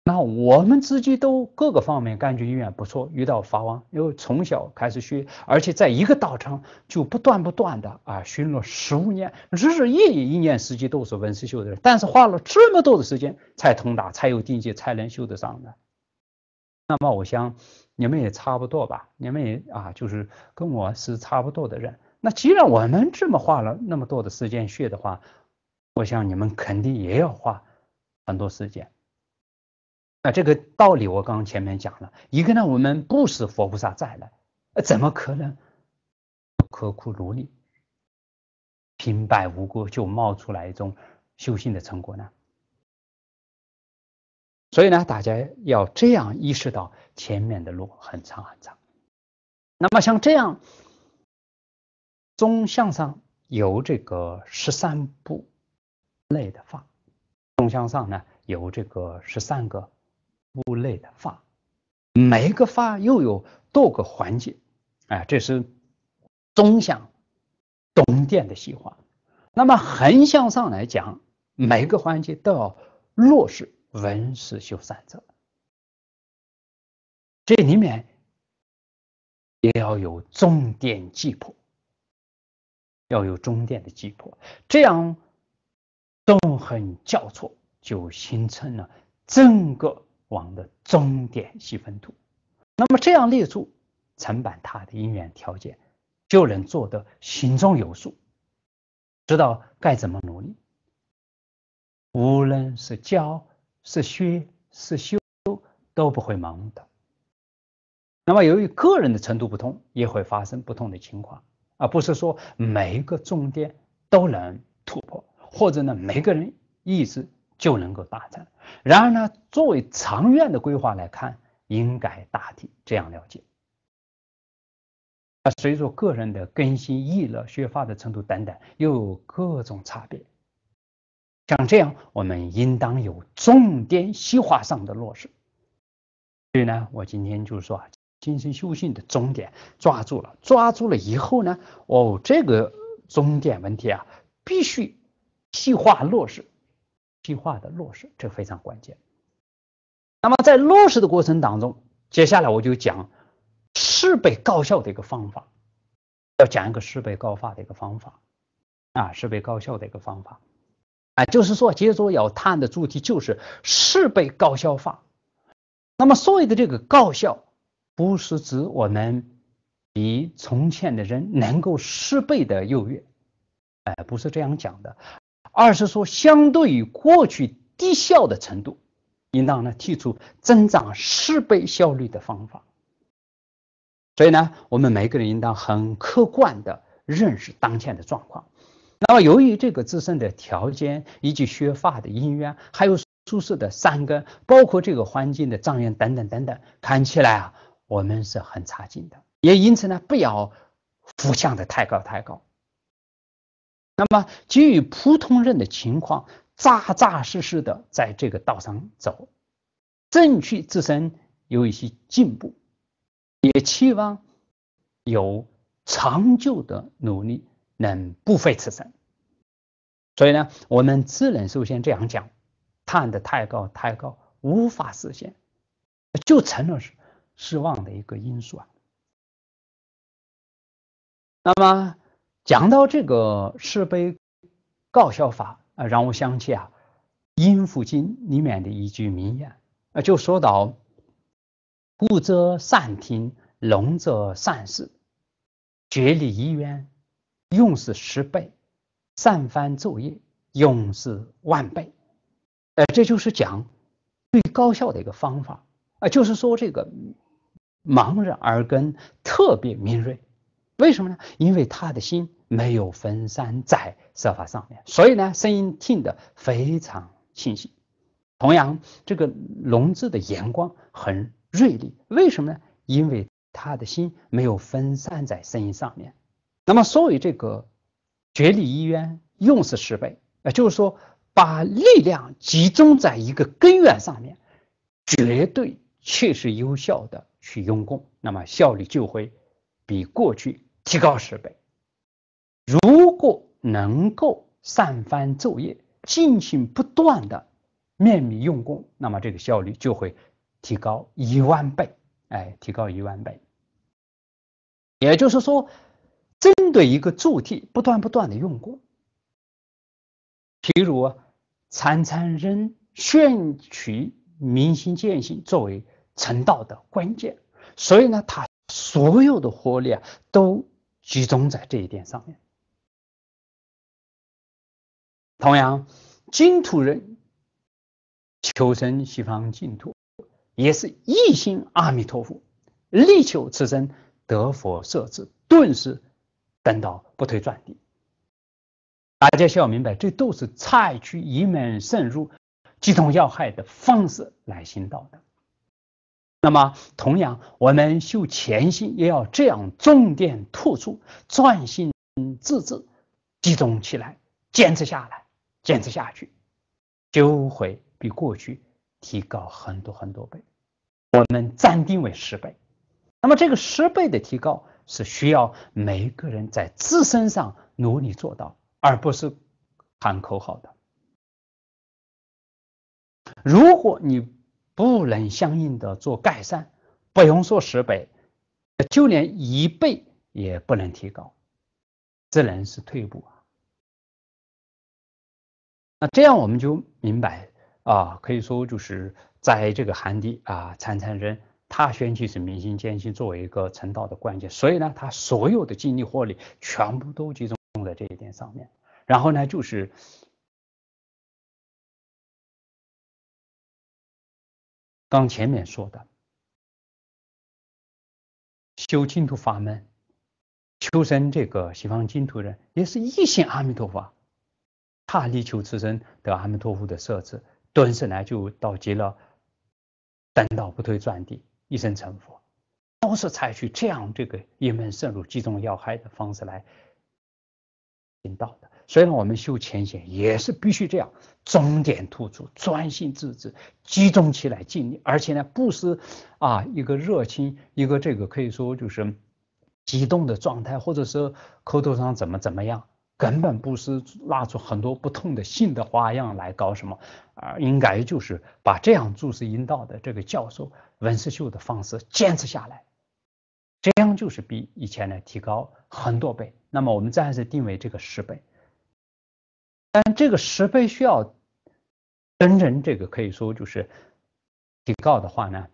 Speaker 1: 那我们自己都各个方面感觉依然不错，遇到法王又从小开始学，而且在一个道场就不断不断的啊，巡了十五年，日日夜夜一年四季都是纹丝绣的人，但是花了这么多的时间才通达，才有定界，才能绣得上的。那么我想你们也差不多吧，你们也啊，就是跟我是差不多的人。那既然我们这么花了那么多的时间学的话，我想你们肯定也要花很多时间。那这个道理我刚刚前面讲了一个呢，我们不是佛菩萨再来，呃，怎么可能刻苦努力、平白无故就冒出来一种修行的成果呢？所以呢，大家要这样意识到前面的路很长很长。那么像这样中向上有这个十三步类的话，中向上呢有这个十三个。屋内的发，每个发又有多个环节，啊，这是中向东殿的细化。那么横向上来讲，每个环节都要落实文饰修缮者，这里面也要有重点祭破，要有重点的祭破，这样纵横交错就形成了整个。王的终点细分图，那么这样列出承办他的因缘条件，就能做得心中有数，知道该怎么努力。无论是教是学是修，都不会盲目的。那么由于个人的程度不同，也会发生不同的情况，而不是说每一个重点都能突破，或者呢每个人意志。就能够达成。然而呢，作为长远的规划来看，应该大体这样了解。随着个人的更新易乐学法的程度等等，又有各种差别。像这样，我们应当有重点细化上的落实。所以呢，我今天就是说啊，精神修行的终点抓住了，抓住了以后呢，哦，这个终点问题啊，必须细化落实。计划的落实，这非常关键。那么在落实的过程当中，接下来我就讲事倍高效的一个方法，要讲一个事倍高效的一个方法啊，事倍高效的一个方法啊，就是说，接着要谈的主题就是事倍高效化。那么所谓的这个高效，不是指我们比从前的人能够事倍的优越，哎，不是这样讲的。二是说，相对于过去低效的程度，应当呢提出增长四倍效率的方法。所以呢，我们每个人应当很客观的认识当前的状况。那么，由于这个自身的条件以及缺乏的因缘，还有舒适的三根，包括这个环境的障缘等等等等，看起来啊，我们是很差劲的。也因此呢，不要浮想的太高太高。那么，基于普通人的情况，扎扎实实的在这个道上走，争取自身有一些进步，也期望有长久的努力能不废此生。所以呢，我们只能首先这样讲，谈的太高太高，无法实现，就成了失失望的一个因素啊。那么。讲到这个是非高效法啊，让我想起啊《阴符经》里面的一句名言啊，就说到：故者善听，聋者善事，学立一元，用是十倍；善翻昼夜，用是万倍。呃，这就是讲最高效的一个方法啊，就是说这个盲人耳根特别敏锐，为什么呢？因为他的心。没有分散在设法上面，所以呢，声音听得非常清晰。同样，这个龙字的眼光很锐利，为什么呢？因为他的心没有分散在声音上面。那么，所以这个觉力一院用是十倍，也就是说，把力量集中在一个根源上面，绝对确实有效的去用功，那么效率就会比过去提高十倍。能够上翻昼夜，进行不断的面面用功，那么这个效率就会提高一万倍，哎，提高一万倍。也就是说，针对一个主体，不断不断的用功，譬如参常人选取明心见性作为成道的关键，所以呢，他所有的活力啊，都集中在这一点上面。同样，金土人求生西方净土，也是一心阿弥陀佛，力求此生得佛摄持，顿时等到不退转地。大家需要明白，这都是采取一门深入、集中要害的方式来行道的。那么，同样我们修潜心，也要这样重点突出、专心致志，集中起来，坚持下来。坚持下去，就会比过去提高很多很多倍。我们暂定为十倍。那么这个十倍的提高是需要每一个人在自身上努力做到，而不是喊口号的。如果你不能相应的做改善，不用说十倍，就连一倍也不能提高，只能是退步。啊。那这样我们就明白啊，可以说就是在这个寒地啊，禅人他选取是民心、见性作为一个成道的关键，所以呢，他所有的精力、获利全部都集中在这一点上面。然后呢，就是刚前面说的修净土法门，求生这个西方净土人，也是一心阿弥陀佛。他力求此生得阿弥陀佛的摄持，顿时来就到极了，登道不退转地，一生成佛。都是采取这样这个一门深入、击中要害的方式来引导的。所以呢，我们修前贤也是必须这样，重点突出，专心致志，集中起来尽力，而且呢，不失啊一个热情，一个这个可以说就是激动的状态，或者说口头上怎么怎么样。根本不是拿出很多不同的新的花样来搞什么，啊，应该就是把这样注视阴道的这个教授文世秀的方式坚持下来，这样就是比以前呢提高很多倍。那么我们暂时定为这个十倍，但这个十倍需要真正这个可以说就是提高的话呢，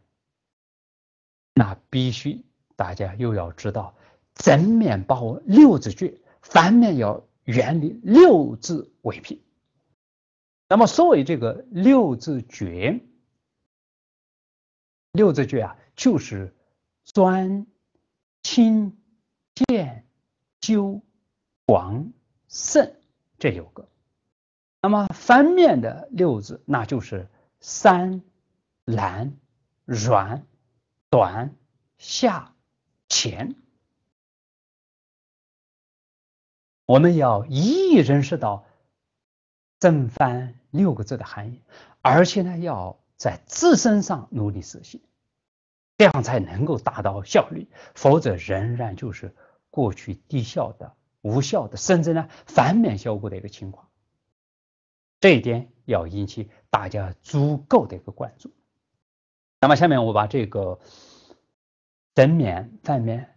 Speaker 1: 那必须大家又要知道正面把握六字诀，反面要。原理六字为凭，那么所谓这个六字诀，六字诀啊，就是专、清、健、修、广、慎这六个。那么翻面的六字，那就是三、蓝、软、短、下、浅。我们要一一认识到“正反”六个字的含义，而且呢，要在自身上努力实现，这样才能够达到效率，否则仍然就是过去低效的、无效的，甚至呢，反面效果的一个情况。这一点要引起大家足够的一个关注。那么，下面我把这个正面、反面。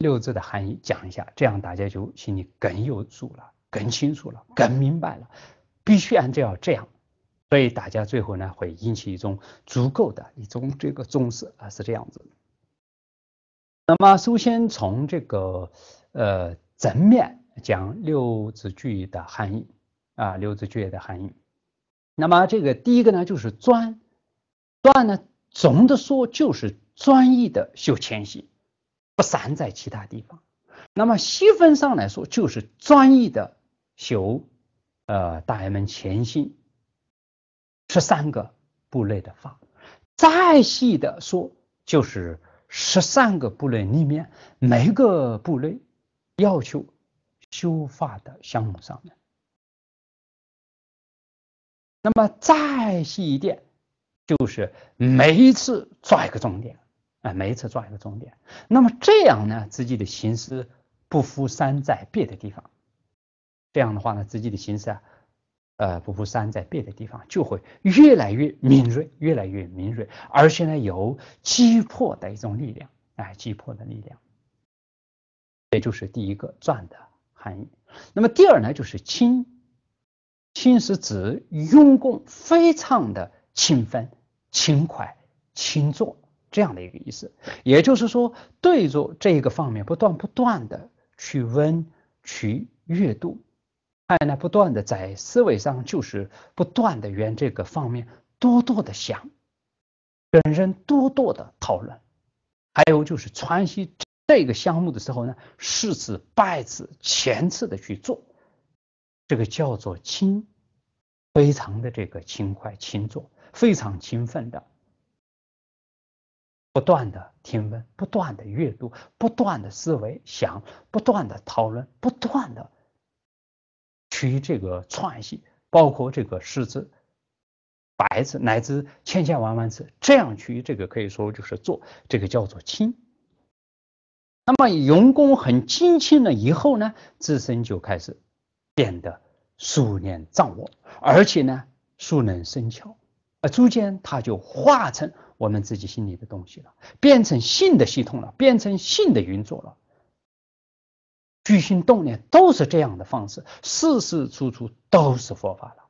Speaker 1: 六字的含义讲一下，这样大家就心里更有数了，更清楚了，更明白了。必须按照这样，所以大家最后呢会引起一种足够的一种这个重视啊，是这样子。那么首先从这个呃正面讲六字句的含义啊，六字句的含义。那么这个第一个呢就是专，专呢总的说就是专一的修前行。不散在其他地方。那么细分上来说，就是专业的修，呃，大人们潜心十三个部类的法；再细的说，就是十三个部类里面每个部类要求修法的项目上面。那么再细一点，就是每一次抓一个重点。哎，每一次抓一个重点，那么这样呢，自己的心思不复山在别的地方，这样的话呢，自己的心思啊，呃，不敷山在别的地方就会越来越敏锐，越来越敏锐，而且呢，有击破的一种力量，哎，击破的力量，也就是第一个转的含义。那么第二呢，就是轻轻是指用功，非常的勤奋、勤快、勤作。这样的一个意思，也就是说，对着这个方面不断不断的去温、去阅读，还呢不断的在思维上就是不断的圆这个方面，多多的想，人人多多的讨论。还有就是穿西这个项目的时候呢，是次、拜次、前次的去做，这个叫做轻。非常的这个勤快勤做，非常勤奋的。不断的听闻，不断的阅读，不断的思维想，不断的讨论，不断的去这个串新，包括这个诗字、白字乃至千千万万字，这样去这个可以说就是做这个叫做清。那么用功很精进了以后呢，自身就开始变得熟练掌握，而且呢熟能生巧，啊，逐渐他就化成。我们自己心里的东西了，变成性的系统了，变成性的运作了，居心动念都是这样的方式，事事处处都是佛法了。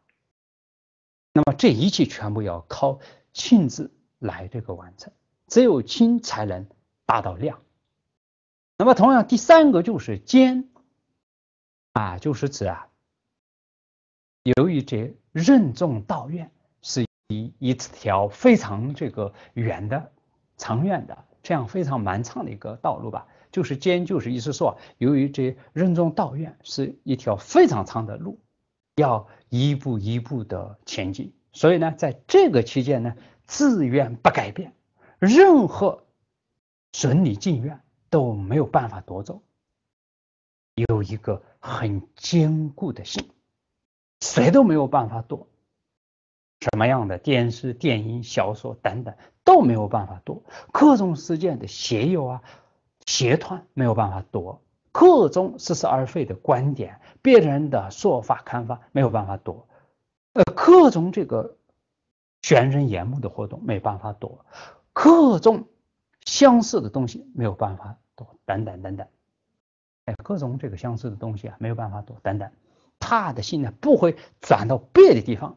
Speaker 1: 那么这一切全部要靠亲自来这个完成，只有亲才能达到量。那么同样，第三个就是坚啊，就是指啊，由于这任重道远是。一一条非常这个远的、长远的，这样非常漫长的一个道路吧，就是兼，就是意思说，由于这任重道远，是一条非常长的路，要一步一步的前进。所以呢，在这个期间呢，自愿不改变，任何损你进愿都没有办法夺走，有一个很坚固的心，谁都没有办法夺。什么样的电视、电影、小说等等都没有办法躲，各种事件的邪友啊、邪团没有办法躲，各种似是而非的观点、别人的说法看法没有办法躲，呃，各种这个玄人言目的活动没办法躲，各种相似的东西没有办法躲，等等等等，哎，各种这个相似的东西啊没有办法躲，等等，他的心呢不会转到别的地方。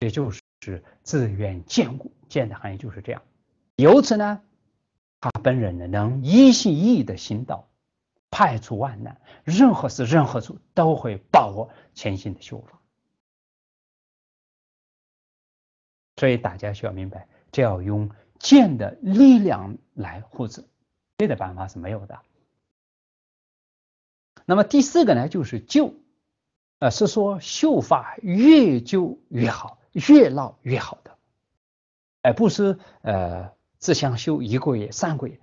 Speaker 1: 也就是自愿建固，建的含义就是这样。由此呢，他本人呢能一心一意的行道，排除万难，任何事、任何处都会把握前行的修法。所以大家需要明白，就要用剑的力量来护持，别的办法是没有的。那么第四个呢，就是救，呃，是说秀法越救越好。越闹越好的，而不是呃，只想修一个月、三个月，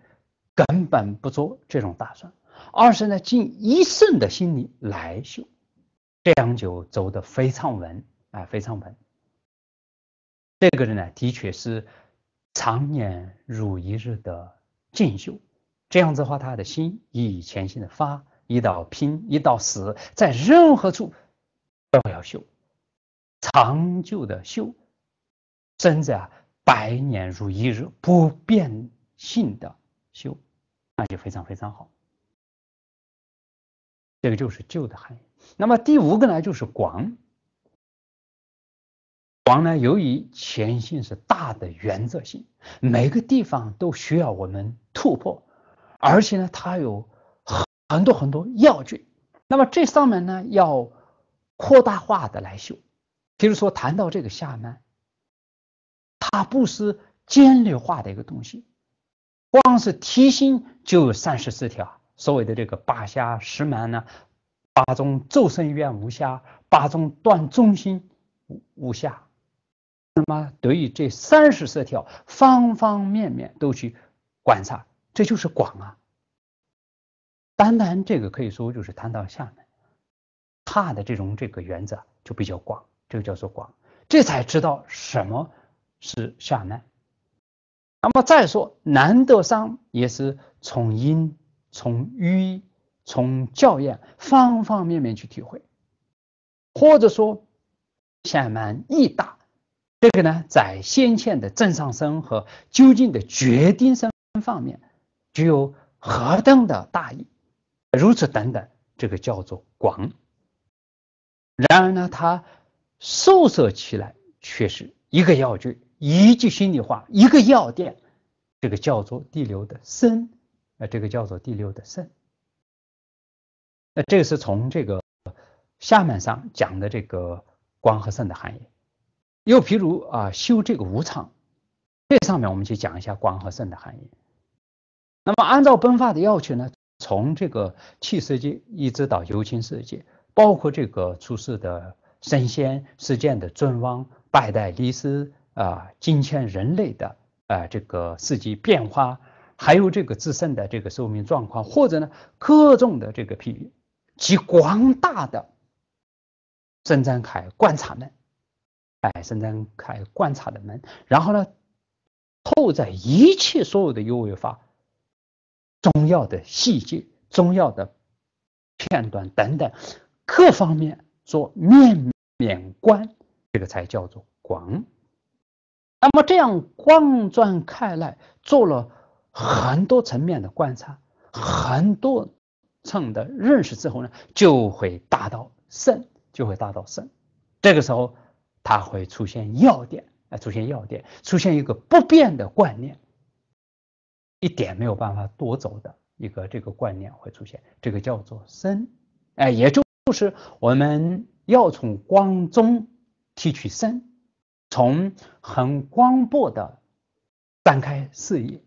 Speaker 1: 根本不做这种打算。而是呢，尽一生的心力来修，这样就走的非常稳啊，非常稳。这个人呢，的确是常年如一日的进修，这样子的话，他的心一以前心的发，一到拼，一到死，在任何处都要修。长久的修，甚至啊百年如一日不变性的修，那就非常非常好。这个就是旧的含义。那么第五个呢，就是广广呢，由于前性是大的原则性，每个地方都需要我们突破，而且呢，它有很多很多要诀。那么这上面呢，要扩大化的来修。比如说，谈到这个下门，它不是简略化的一个东西，光是提心就有三十四条。所谓的这个八下十门呢，八中咒声愿无下，八中断中心无无下。那么对于这三十四条，方方面面都去观察，这就是广啊。单单这个可以说就是谈到下面，它的这种这个原则就比较广。这个叫做广，这才知道什么是下难。那么再说难的商，也是从因、从淤、从教验方方面面去体会，或者说下难易大，这个呢，在先前的正上升和究竟的决定生方面具有何等的大义？如此等等，这个叫做广。然而呢，他。受舍起来却是一个药句，一句心里话，一个药店，这个叫做第六的身，啊，这个叫做第六的肾，那这是从这个下面上讲的这个光和肾的含义。又譬如啊，修这个无常，这上面我们去讲一下光和肾的含义。那么按照本法的要求呢，从这个气世界一直到有情世界，包括这个出世的。神仙世界的尊王，拜代历史啊，今天人类的啊，这个四季变化，还有这个自身的这个寿命状况，或者呢各种的这个批评及广大的深湛开观察门，哎，深湛开观察的门，然后呢透在一切所有的优越法，中药的细节、中药的片段等等各方面。做面面观，这个才叫做广。那么这样观转开来，做了很多层面的观察，很多层的认识之后呢，就会达到圣，就会达到圣。这个时候，它会出现要点，啊，出现要点，出现一个不变的观念，一点没有办法夺走的一个这个观念会出现，这个叫做生，哎，也就。就是我们要从光中提取深，从很广博的展开视野，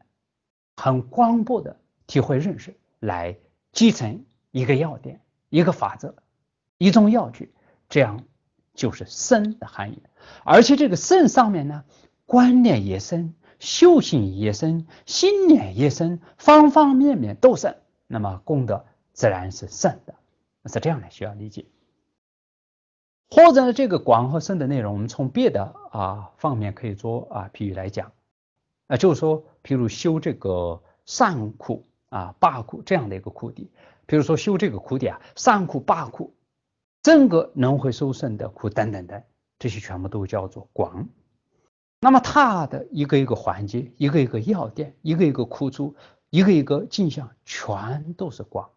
Speaker 1: 很广博的体会认识，来继承一个要点、一个法则、一种要诀，这样就是深的含义。而且这个深上面呢，观念也深，修行也深，信念也深，方方面面都深，那么功德自然是深的。是这样的，需要理解。或者呢，这个广和深的内容，我们从别的啊方面可以做啊比喻来讲，啊就是说，譬如修这个善库啊、罢库这样的一个库底，比如说修这个库底啊、善库、罢库，整个轮回受生的库等等等，这些全部都叫做广。那么它的一个一个环节、一个一个要点，一个一个库出，一个一个镜像，全都是广。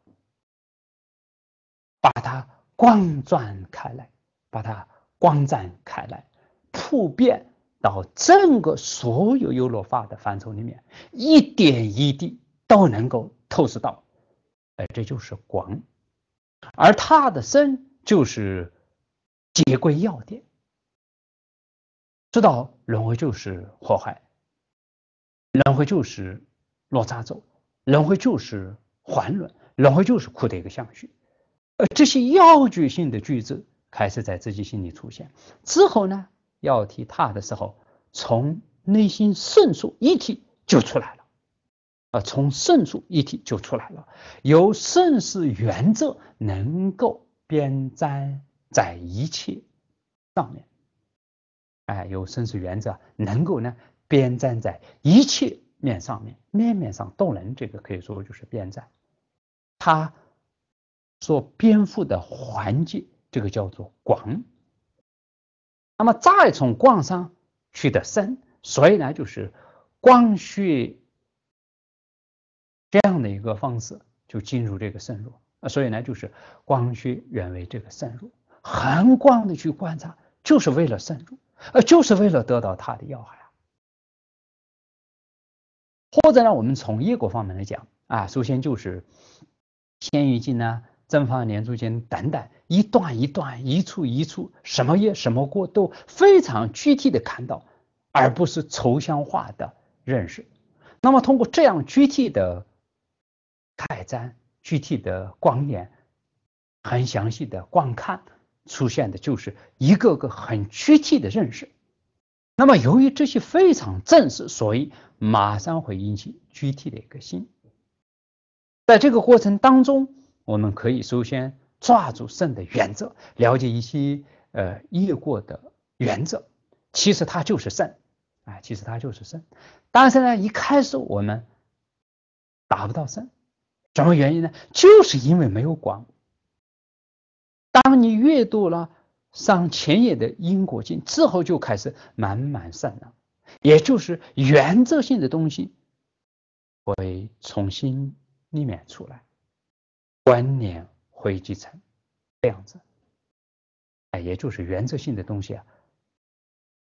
Speaker 1: 把它光转开来，把它光展开来，普遍到整个所有优罗法的范畴里面，一点一滴都能够透视到。哎，这就是光，而它的身就是结归要点，知道轮回就是祸害，轮回就是落差走，轮回就是环轮，轮回就是苦的一个相续。呃，这些要句性的句子开始在自己心里出现之后呢，要提他的时候，从内心深处一提就出来了。啊，从深处一提就出来了。由甚是原则能够边粘在一切上面，哎，有甚是原则能够呢边粘在一切面上面面面上都能，这个可以说就是边粘，它。所边覆的环境，这个叫做广。那么再从广上去的深，所以呢就是光学这样的一个方式就进入这个深入啊，所以呢就是光学原为这个深入，横光的去观察，就是为了深入啊，就是为了得到它的要害。或者呢，我们从一果方面来讲啊，首先就是先于进呢。正方连珠间等等，一段一段、一处一处，什么月、什么过都非常具体的看到，而不是抽象化的认识。那么通过这样具体的开展、具体的观念，很详细的观看，出现的就是一个个很具体的认识。那么由于这些非常正式，所以马上会引起具体的一个心。在这个过程当中。我们可以首先抓住肾的原则，了解一些呃越过的原则，其实它就是肾，啊，其实它就是肾。但是呢，一开始我们达不到肾，什么原因呢？就是因为没有广。当你阅读了上前野的因果经之后，就开始满满善了，也就是原则性的东西会重新历面出来。观念会继承这样子，哎，也就是原则性的东西啊，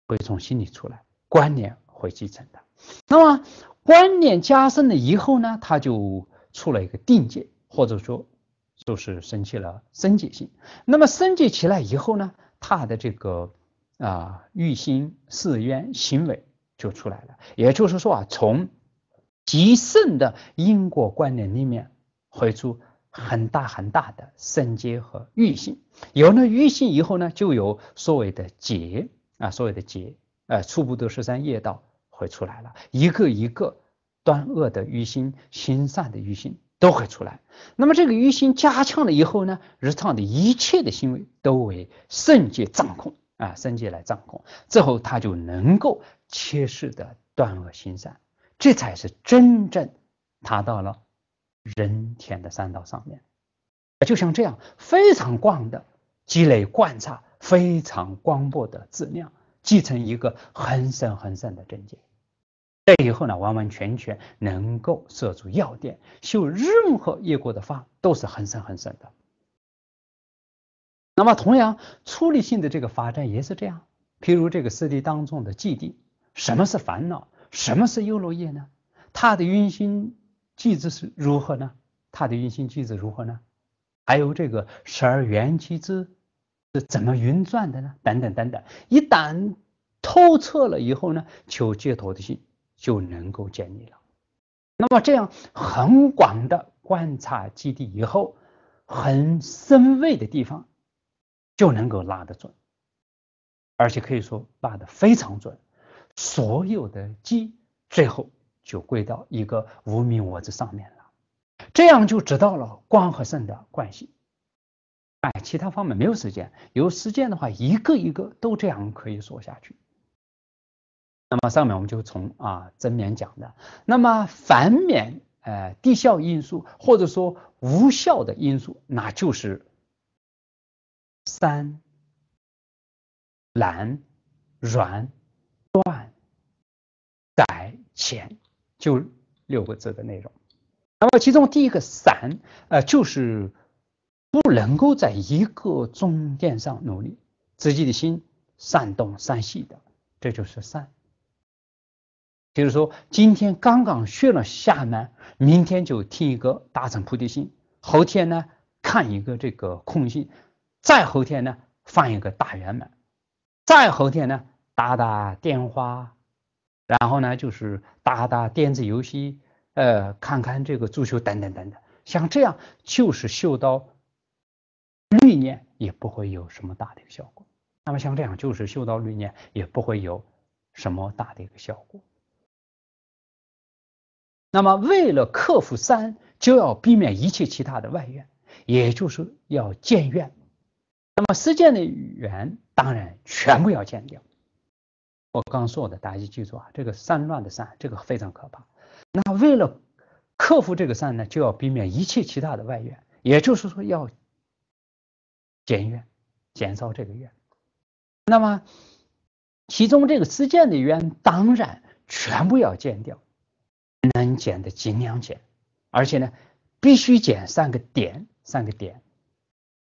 Speaker 1: 会从心里出来，观念会继承的。那么观念加深了以后呢，它就出了一个定界，或者说就是升起了升级性。那么升级起来以后呢，它的这个啊欲心、事愿、行为就出来了。也就是说啊，从极盛的因果观念里面会出。很大很大的圣阶和欲心，有了欲心以后呢，就有所谓的结啊，所谓的结，呃，初步的十三业道会出来了，一个一个断恶的欲心、心善的欲心都会出来。那么这个欲心加强了以后呢，日常的一切的行为都为圣阶掌控啊，圣阶来掌控，之后他就能够切实的断恶行善，这才是真正达到了。人田的山道上面，就像这样非常广的积累观察，非常广博的质量，继承一个很深很深的真见。这以后呢，完完全全能够涉足药店，修任何业果的法都是很深很深的。那么，同样处理性的这个发展也是这样。譬如这个四地当中的寂地，什么是烦恼？什么是优罗业呢？它的运心。机制是如何呢？它的运行机制如何呢？还有这个十二元机制是怎么运转的呢？等等等等，一旦透彻了以后呢，求解脱的心就能够建立了。那么这样很广的观察基地以后，很深位的地方就能够拉得准，而且可以说拉得非常准。所有的机最后。就归到一个无名我之上面了，这样就知道了光和肾的关系。哎，其他方面没有时间，有时间的话，一个一个都这样可以说下去。那么上面我们就从啊真面讲的，那么反面哎，低效因素或者说无效的因素，那就是三蓝、软断窄浅。就六个字的内容，那么其中第一个散，呃，就是不能够在一个终点上努力，自己的心散东散西的，这就是散。比如说，今天刚刚学了下门，明天就听一个大乘菩提心，后天呢看一个这个空性，再后天呢放一个大圆满，再后天呢打打电话。然后呢，就是打打电子游戏，呃，看看这个足球，等等等等。像这样就是修到，欲念也不会有什么大的一个效果。那么像这样就是修到欲念也不会有什么大的一个效果。那么为了克服三，就要避免一切其他的外缘，也就是要见愿。那么十戒的怨当然全部要见掉。我刚说的，大家记住啊，这个散乱的散，这个非常可怕。那为了克服这个散呢，就要避免一切其他的外缘，也就是说要减怨，减少这个怨。那么其中这个自建的怨，当然全部要减掉，能减的尽量减，而且呢必须减三个点，三个点，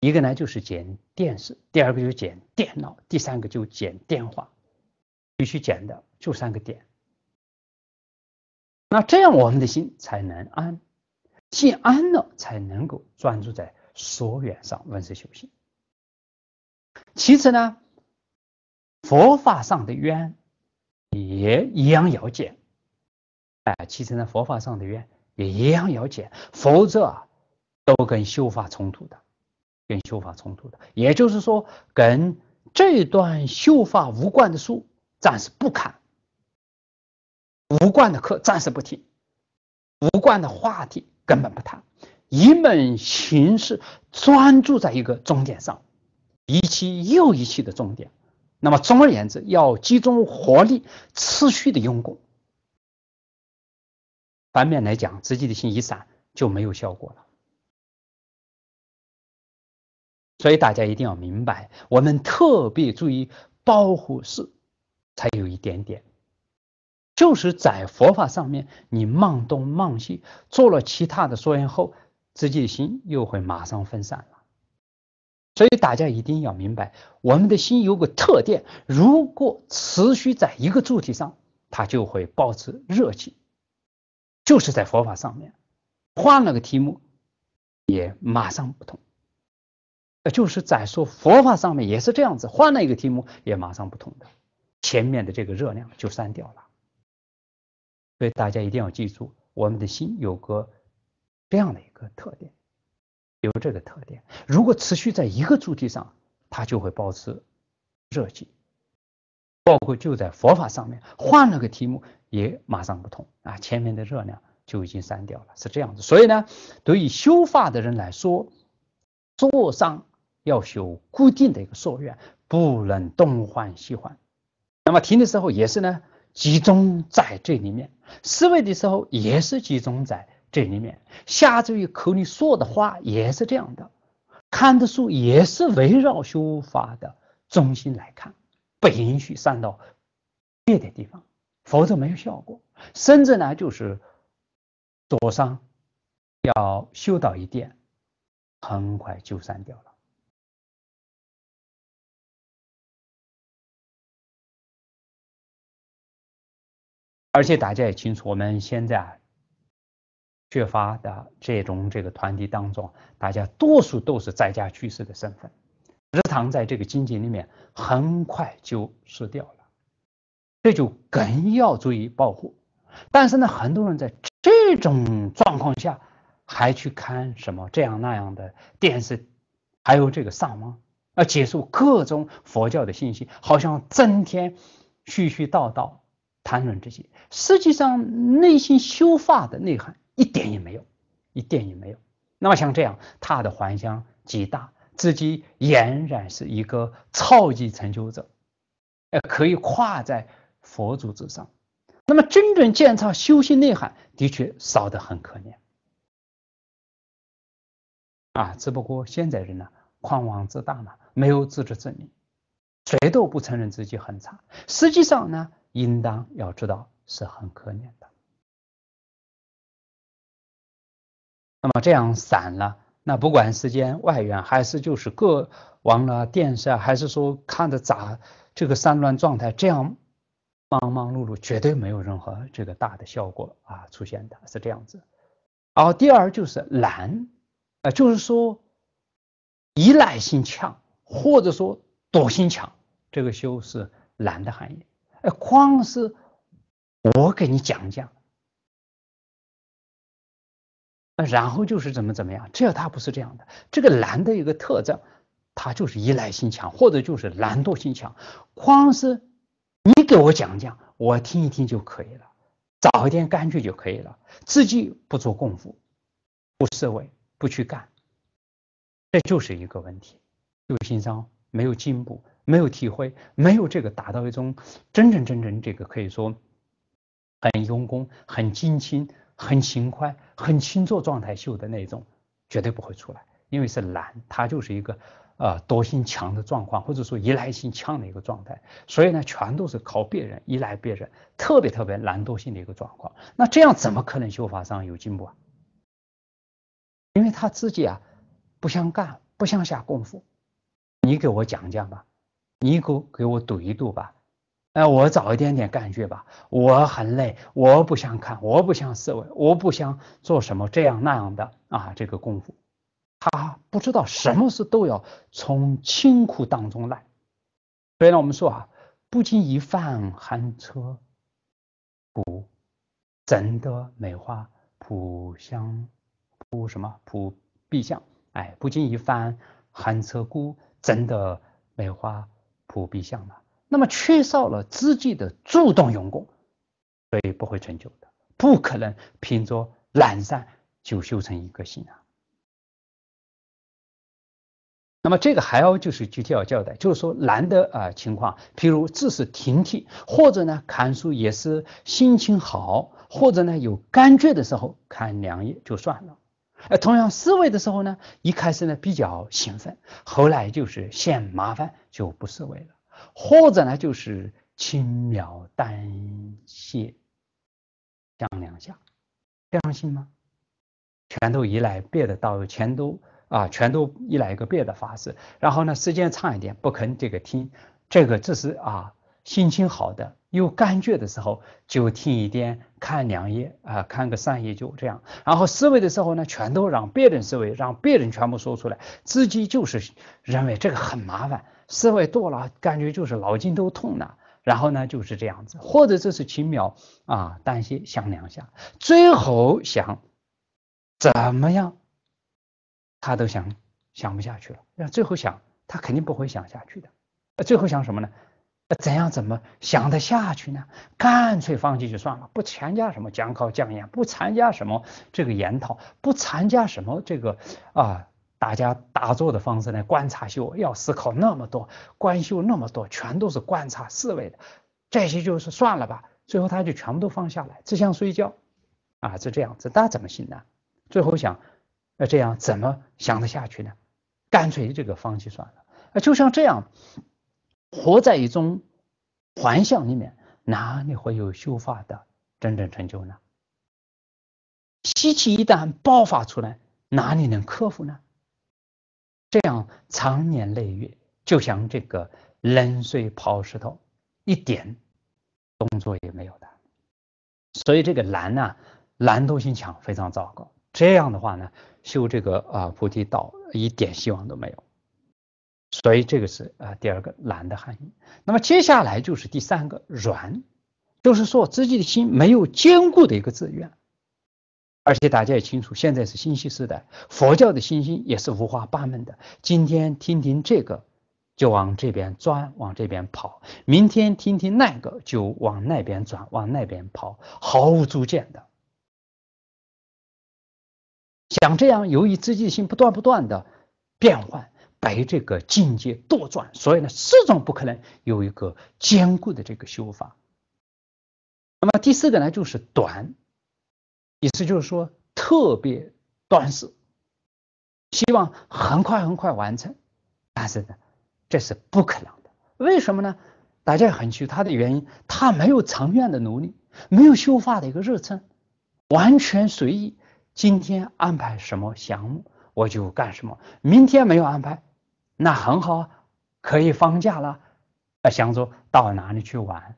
Speaker 1: 一个呢就是减电视，第二个就减电脑，第三个就减电话。必须减的就三个点，那这样我们的心才能安，心安了才能够专注在所缘上闻思修行。其次呢，佛法上的冤也一样要减，哎，其实呢，佛法上的冤也一样要减，否则啊，都跟修法冲突的，跟修法冲突的，也就是说跟这段修法无关的书。暂时不看，吴冠的课暂时不听，吴冠的话题根本不谈，一门心思专注在一个终点上，一期又一期的重点。那么，总而言之，要集中活力，持续的用功。反面来讲，自己的心一散，就没有效果了。所以大家一定要明白，我们特别注意保护式。才有一点点，就是在佛法上面，你忙东忙西，做了其他的作用后，自己的心又会马上分散了。所以大家一定要明白，我们的心有个特点：如果持续在一个主体上，它就会保持热情；就是在佛法上面，换了个题目也马上不同。就是在说佛法上面也是这样子，换了一个题目也马上不同的。前面的这个热量就删掉了，所以大家一定要记住，我们的心有个这样的一个特点，有这个特点，如果持续在一个主题上，它就会保持热情。包括就在佛法上面，换了个题目也马上不同啊，前面的热量就已经删掉了，是这样子。所以呢，对于修法的人来说，坐上要修固定的一个夙愿，不能东换西换。那么听的时候也是呢，集中在这里面；思维的时候也是集中在这里面。下周于口里说的话也是这样的，看的书也是围绕修法的中心来看，不允许散到别的地方，否则没有效果。甚至呢，就是左上要修到一点，很快就散掉了。而且大家也清楚，我们现在缺乏的这种这个团体当中，大家多数都是在家居士的身份，日常在这个经济里面很快就失掉了，这就更要注意保护。但是呢，很多人在这种状况下还去看什么这样那样的电视，还有这个上网啊，接受各种佛教的信息，好像整天絮絮叨叨。谈论这些，实际上内心修法的内涵一点也没有，一点也没有。那么像这样，他的还乡极大，自己俨然是一个超级成就者，呃，可以跨在佛祖之上。那么真正建造修行内涵，的确少得很可怜啊！只不过现在人呢，狂妄自大嘛，没有自知之明，谁都不承认自己很差。实际上呢？应当要知道是很可怜的。那么这样散了，那不管时间、外援，还是就是各王了电视啊，还是说看着咋这个散乱状态这样忙忙碌碌，绝对没有任何这个大的效果啊出现的，是这样子。然后第二就是懒，啊，就是说依赖性强，或者说惰性强，这个“修”是懒的含义。那光是，我给你讲讲，那然后就是怎么怎么样，只要他不是这样的。这个男的一个特征，他就是依赖性强，或者就是懒惰性强。光是，你给我讲讲，我听一听就可以了，找一点感觉就可以了，自己不做功夫，不思维，不去干，这就是一个问题，有心商没有进步。没有体会，没有这个达到一种真真正正这个可以说很用功、很精心、很勤快、很轻做状态秀的那种，绝对不会出来，因为是懒，他就是一个呃惰性强的状况，或者说依赖性强的一个状态。所以呢，全都是靠别人依赖别人，特别特别懒惰性的一个状况。那这样怎么可能修法上有进步？啊？因为他自己啊不想干，不想下功夫。你给我讲讲吧。你给我给我赌一赌吧，哎，我找一点点感觉吧。我很累，我不想看，我不想思维，我不想做什么这样那样的啊，这个功夫。他不知道什么事都要从清苦当中来，所以呢，我们说啊，不经一番寒彻骨，怎得梅花扑香扑什么扑鼻香？哎，不经一番寒彻骨，怎得梅花。普必向嘛，那么缺少了自己的主动用功，所以不会成就的，不可能凭着懒散就修成一个心啊。那么这个还要就是具体要交代，就是说难的啊情况，譬如字是停停，或者呢看书也是心情好，或者呢有感觉的时候看两页就算了。呃，同样思维的时候呢，一开始呢比较兴奋，后来就是嫌麻烦就不思维了，或者呢就是轻描淡写讲两下，这样行吗？全都依赖别的道，全都啊全都依赖一个别的法子，然后呢时间长一点不肯这个听，这个这是啊心情好的。有感觉的时候就听一点，看两页啊，看个三页就这样。然后思维的时候呢，全都让别人思维，让别人全部说出来，自己就是认为这个很麻烦，思维多了感觉就是脑筋都痛了。然后呢就是这样子，或者这是轻描啊淡写，想两下，最后想怎么样，他都想想不下去了。那最后想他肯定不会想下去的。那最后想什么呢？那怎样怎么想得下去呢？干脆放弃就算了，不参加什么讲考讲演，不参加什么这个研讨，不参加什么这个啊，大家打坐的方式来观察修，要思考那么多，观修那么多，全都是观察思维的，这些就是算了吧。最后他就全部都放下来，只想睡觉，啊，就这样子，那怎么行呢？最后想，那这样怎么想得下去呢？干脆这个放弃算了，啊，就像这样。活在一种幻象里面，哪里会有修法的真正成就呢？吸气一旦爆发出来，哪里能克服呢？这样长年累月，就像这个冷水泡石头，一点动作也没有的。所以这个难呢，难度性强，非常糟糕。这样的话呢，修这个啊菩提道一点希望都没有。所以这个是啊，第二个懒的含义。那么接下来就是第三个软，就是说自己的心没有坚固的一个志愿。而且大家也清楚，现在是信息时代，佛教的信心也是五花八门的。今天听听这个，就往这边钻，往这边跑；明天听听那个，就往那边转，往那边跑，毫无主见的。像这样，由于自己的心不断不断的变换。被这个境界多转，所以呢，始终不可能有一个坚固的这个修法。那么第四个呢，就是短，意思就是说特别短视，希望很快很快完成，但是呢，这是不可能的。为什么呢？大家很去他的原因，他没有长远的努力，没有修法的一个热忱，完全随意，今天安排什么项目我就干什么，明天没有安排。那很好，可以放假了，啊，想着到哪里去玩。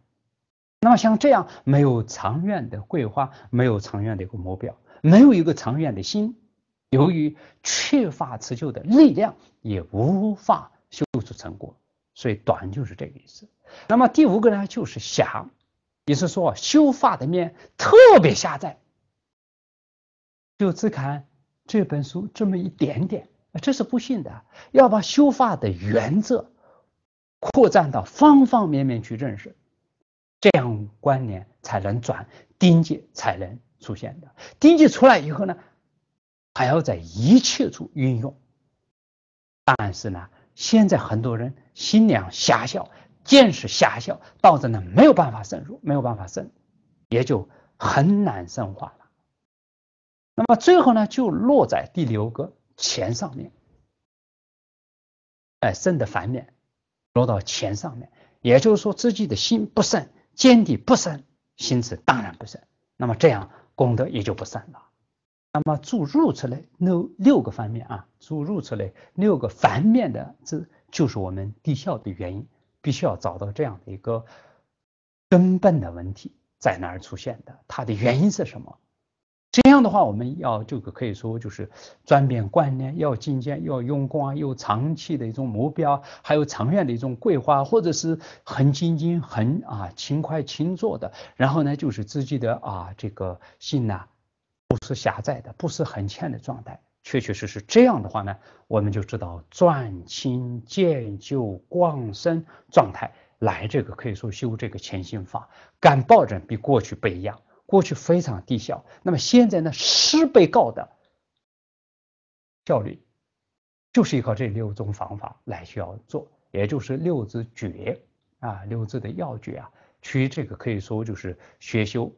Speaker 1: 那么像这样没有长远的规划，没有长远的一个目标，没有一个长远的心，由于缺乏持久的力量，也无法修出成果。所以短就是这个意思。那么第五个呢，就是狭，也是说修法的面特别狭窄，就只看这本书这么一点点。这是不幸的，要把修法的原则扩展到方方面面去认识，这样关联才能转，定界才能出现的。定界出来以后呢，还要在一切处运用。但是呢，现在很多人心量狭小，见识狭小，导致呢没有办法深入，没有办法深，也就很难深化了。那么最后呢，就落在第六个。钱上面，哎，肾的反面落到钱上面，也就是说自己的心不善，见底不善，心慈当然不善，那么这样功德也就不善了。那么注入出来六六个方面啊，注入出来六个反面的，这就是我们地效的原因，必须要找到这样的一个根本的问题在哪儿出现的，它的原因是什么？这样的话，我们要这个可以说就是转变观念，要进阶，要用功啊，有长期的一种目标，还有长远的一种规划，或者是很精进、很啊勤快勤做的。然后呢，就是自己的啊这个心呐，不是狭窄的，不是很欠的状态。确确实实这样的话呢，我们就知道转轻见就光身状态来这个可以说修这个前行法，敢抱枕比过去不一样。过去非常低效，那么现在呢？十倍高的效率，就是依靠这六种方法来需要做，也就是六字诀啊，六字的要诀啊。取这个可以说就是学修，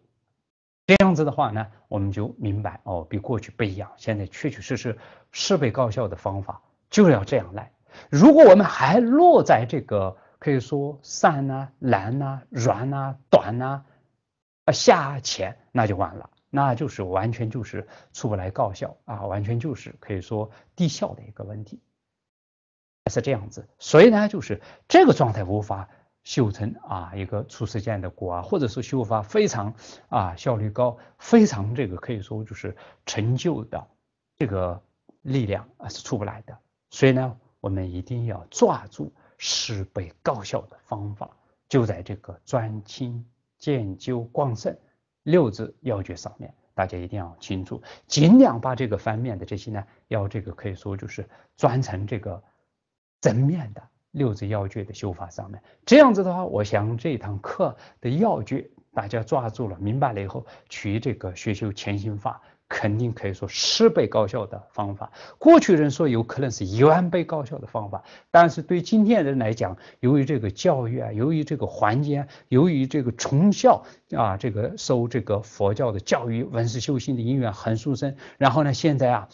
Speaker 1: 这样子的话呢，我们就明白哦，比过去不一样。现在确确实实十倍高效的方法就是要这样来。如果我们还落在这个可以说散啊、难啊、软啊、短啊。下潜那就完了，那就是完全就是出不来高效啊，完全就是可以说低效的一个问题，是这样子。所以呢，就是这个状态无法修成啊一个出世间的结果，或者说修法非常啊效率高，非常这个可以说就是成就的这个力量啊是出不来的。所以呢，我们一定要抓住十倍高效的方法，就在这个专精。见究旺盛六字要诀上面，大家一定要清楚，尽量把这个方面的这些呢，要这个可以说就是专成这个正面的六字要诀的修法上面。这样子的话，我想这一堂课的要诀大家抓住了，明白了以后，取这个学修前行法。肯定可以说十倍高效的方法。过去人说有可能是一万倍高效的方法，但是对今天人来讲，由于这个教育啊，由于这个环境，由于这个从小啊这个受这个佛教的教育，文思修心的因缘很殊胜。然后呢，现在啊。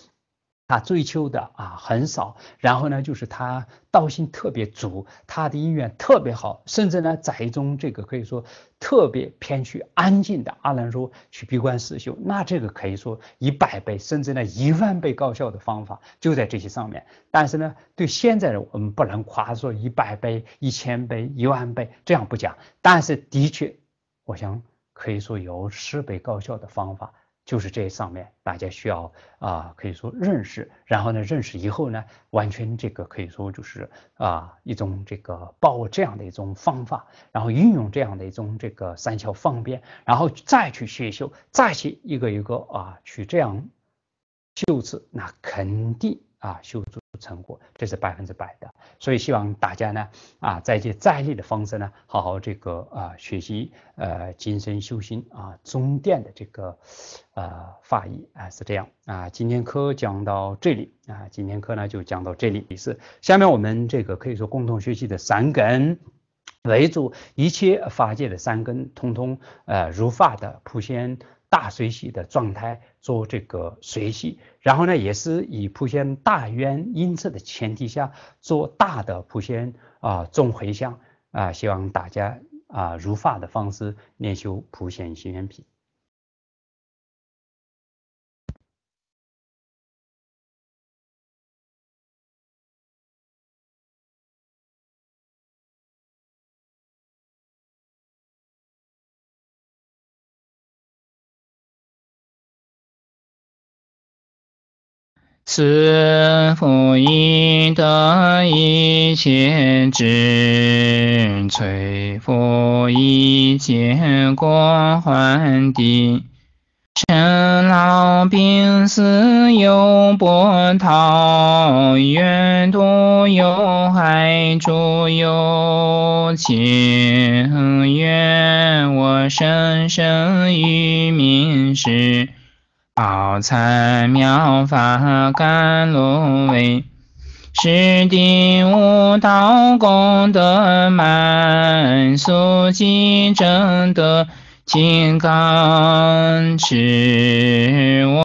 Speaker 1: 他追求的啊很少，然后呢，就是他道心特别足，他的因缘特别好，甚至呢，宅中这个可以说特别偏去安静的阿难说去闭关思修，那这个可以说一百倍，甚至呢一万倍高效的方法就在这些上面。但是呢，对现在的我们不能夸说一百倍、一千倍、一万倍这样不讲，但是的确，我想可以说有十倍高效的方法。就是这上面大家需要啊，可以说认识，然后呢，认识以后呢，完全这个可以说就是啊一种这个握这样的一种方法，然后运用这样的一种这个三修方便，然后再去学修，再去一个一个啊去这样修持，那肯定啊修住。成果，这是百分之百的，所以希望大家呢啊再接再厉的方式呢，好好这个啊学习呃精神修心啊中殿的这个呃法义啊是这样啊，今天课讲到这里啊，今天课呢就讲到这里，第四，下面我们这个可以说共同学习的三根为主，一切法界的三根通通呃如法的普贤。大随喜的状态做这个随喜，然后呢，也是以普贤大愿音色的前提下做大的普贤啊，众回向啊，希望大家啊如法的方式念修普贤行愿品。慈父一得一切智，摧父一切过患地，生老病死有波涛，愿度有海诸有情。愿我生生于明世。宝财妙法甘露味，十地无道功德满，速疾证得金刚持我。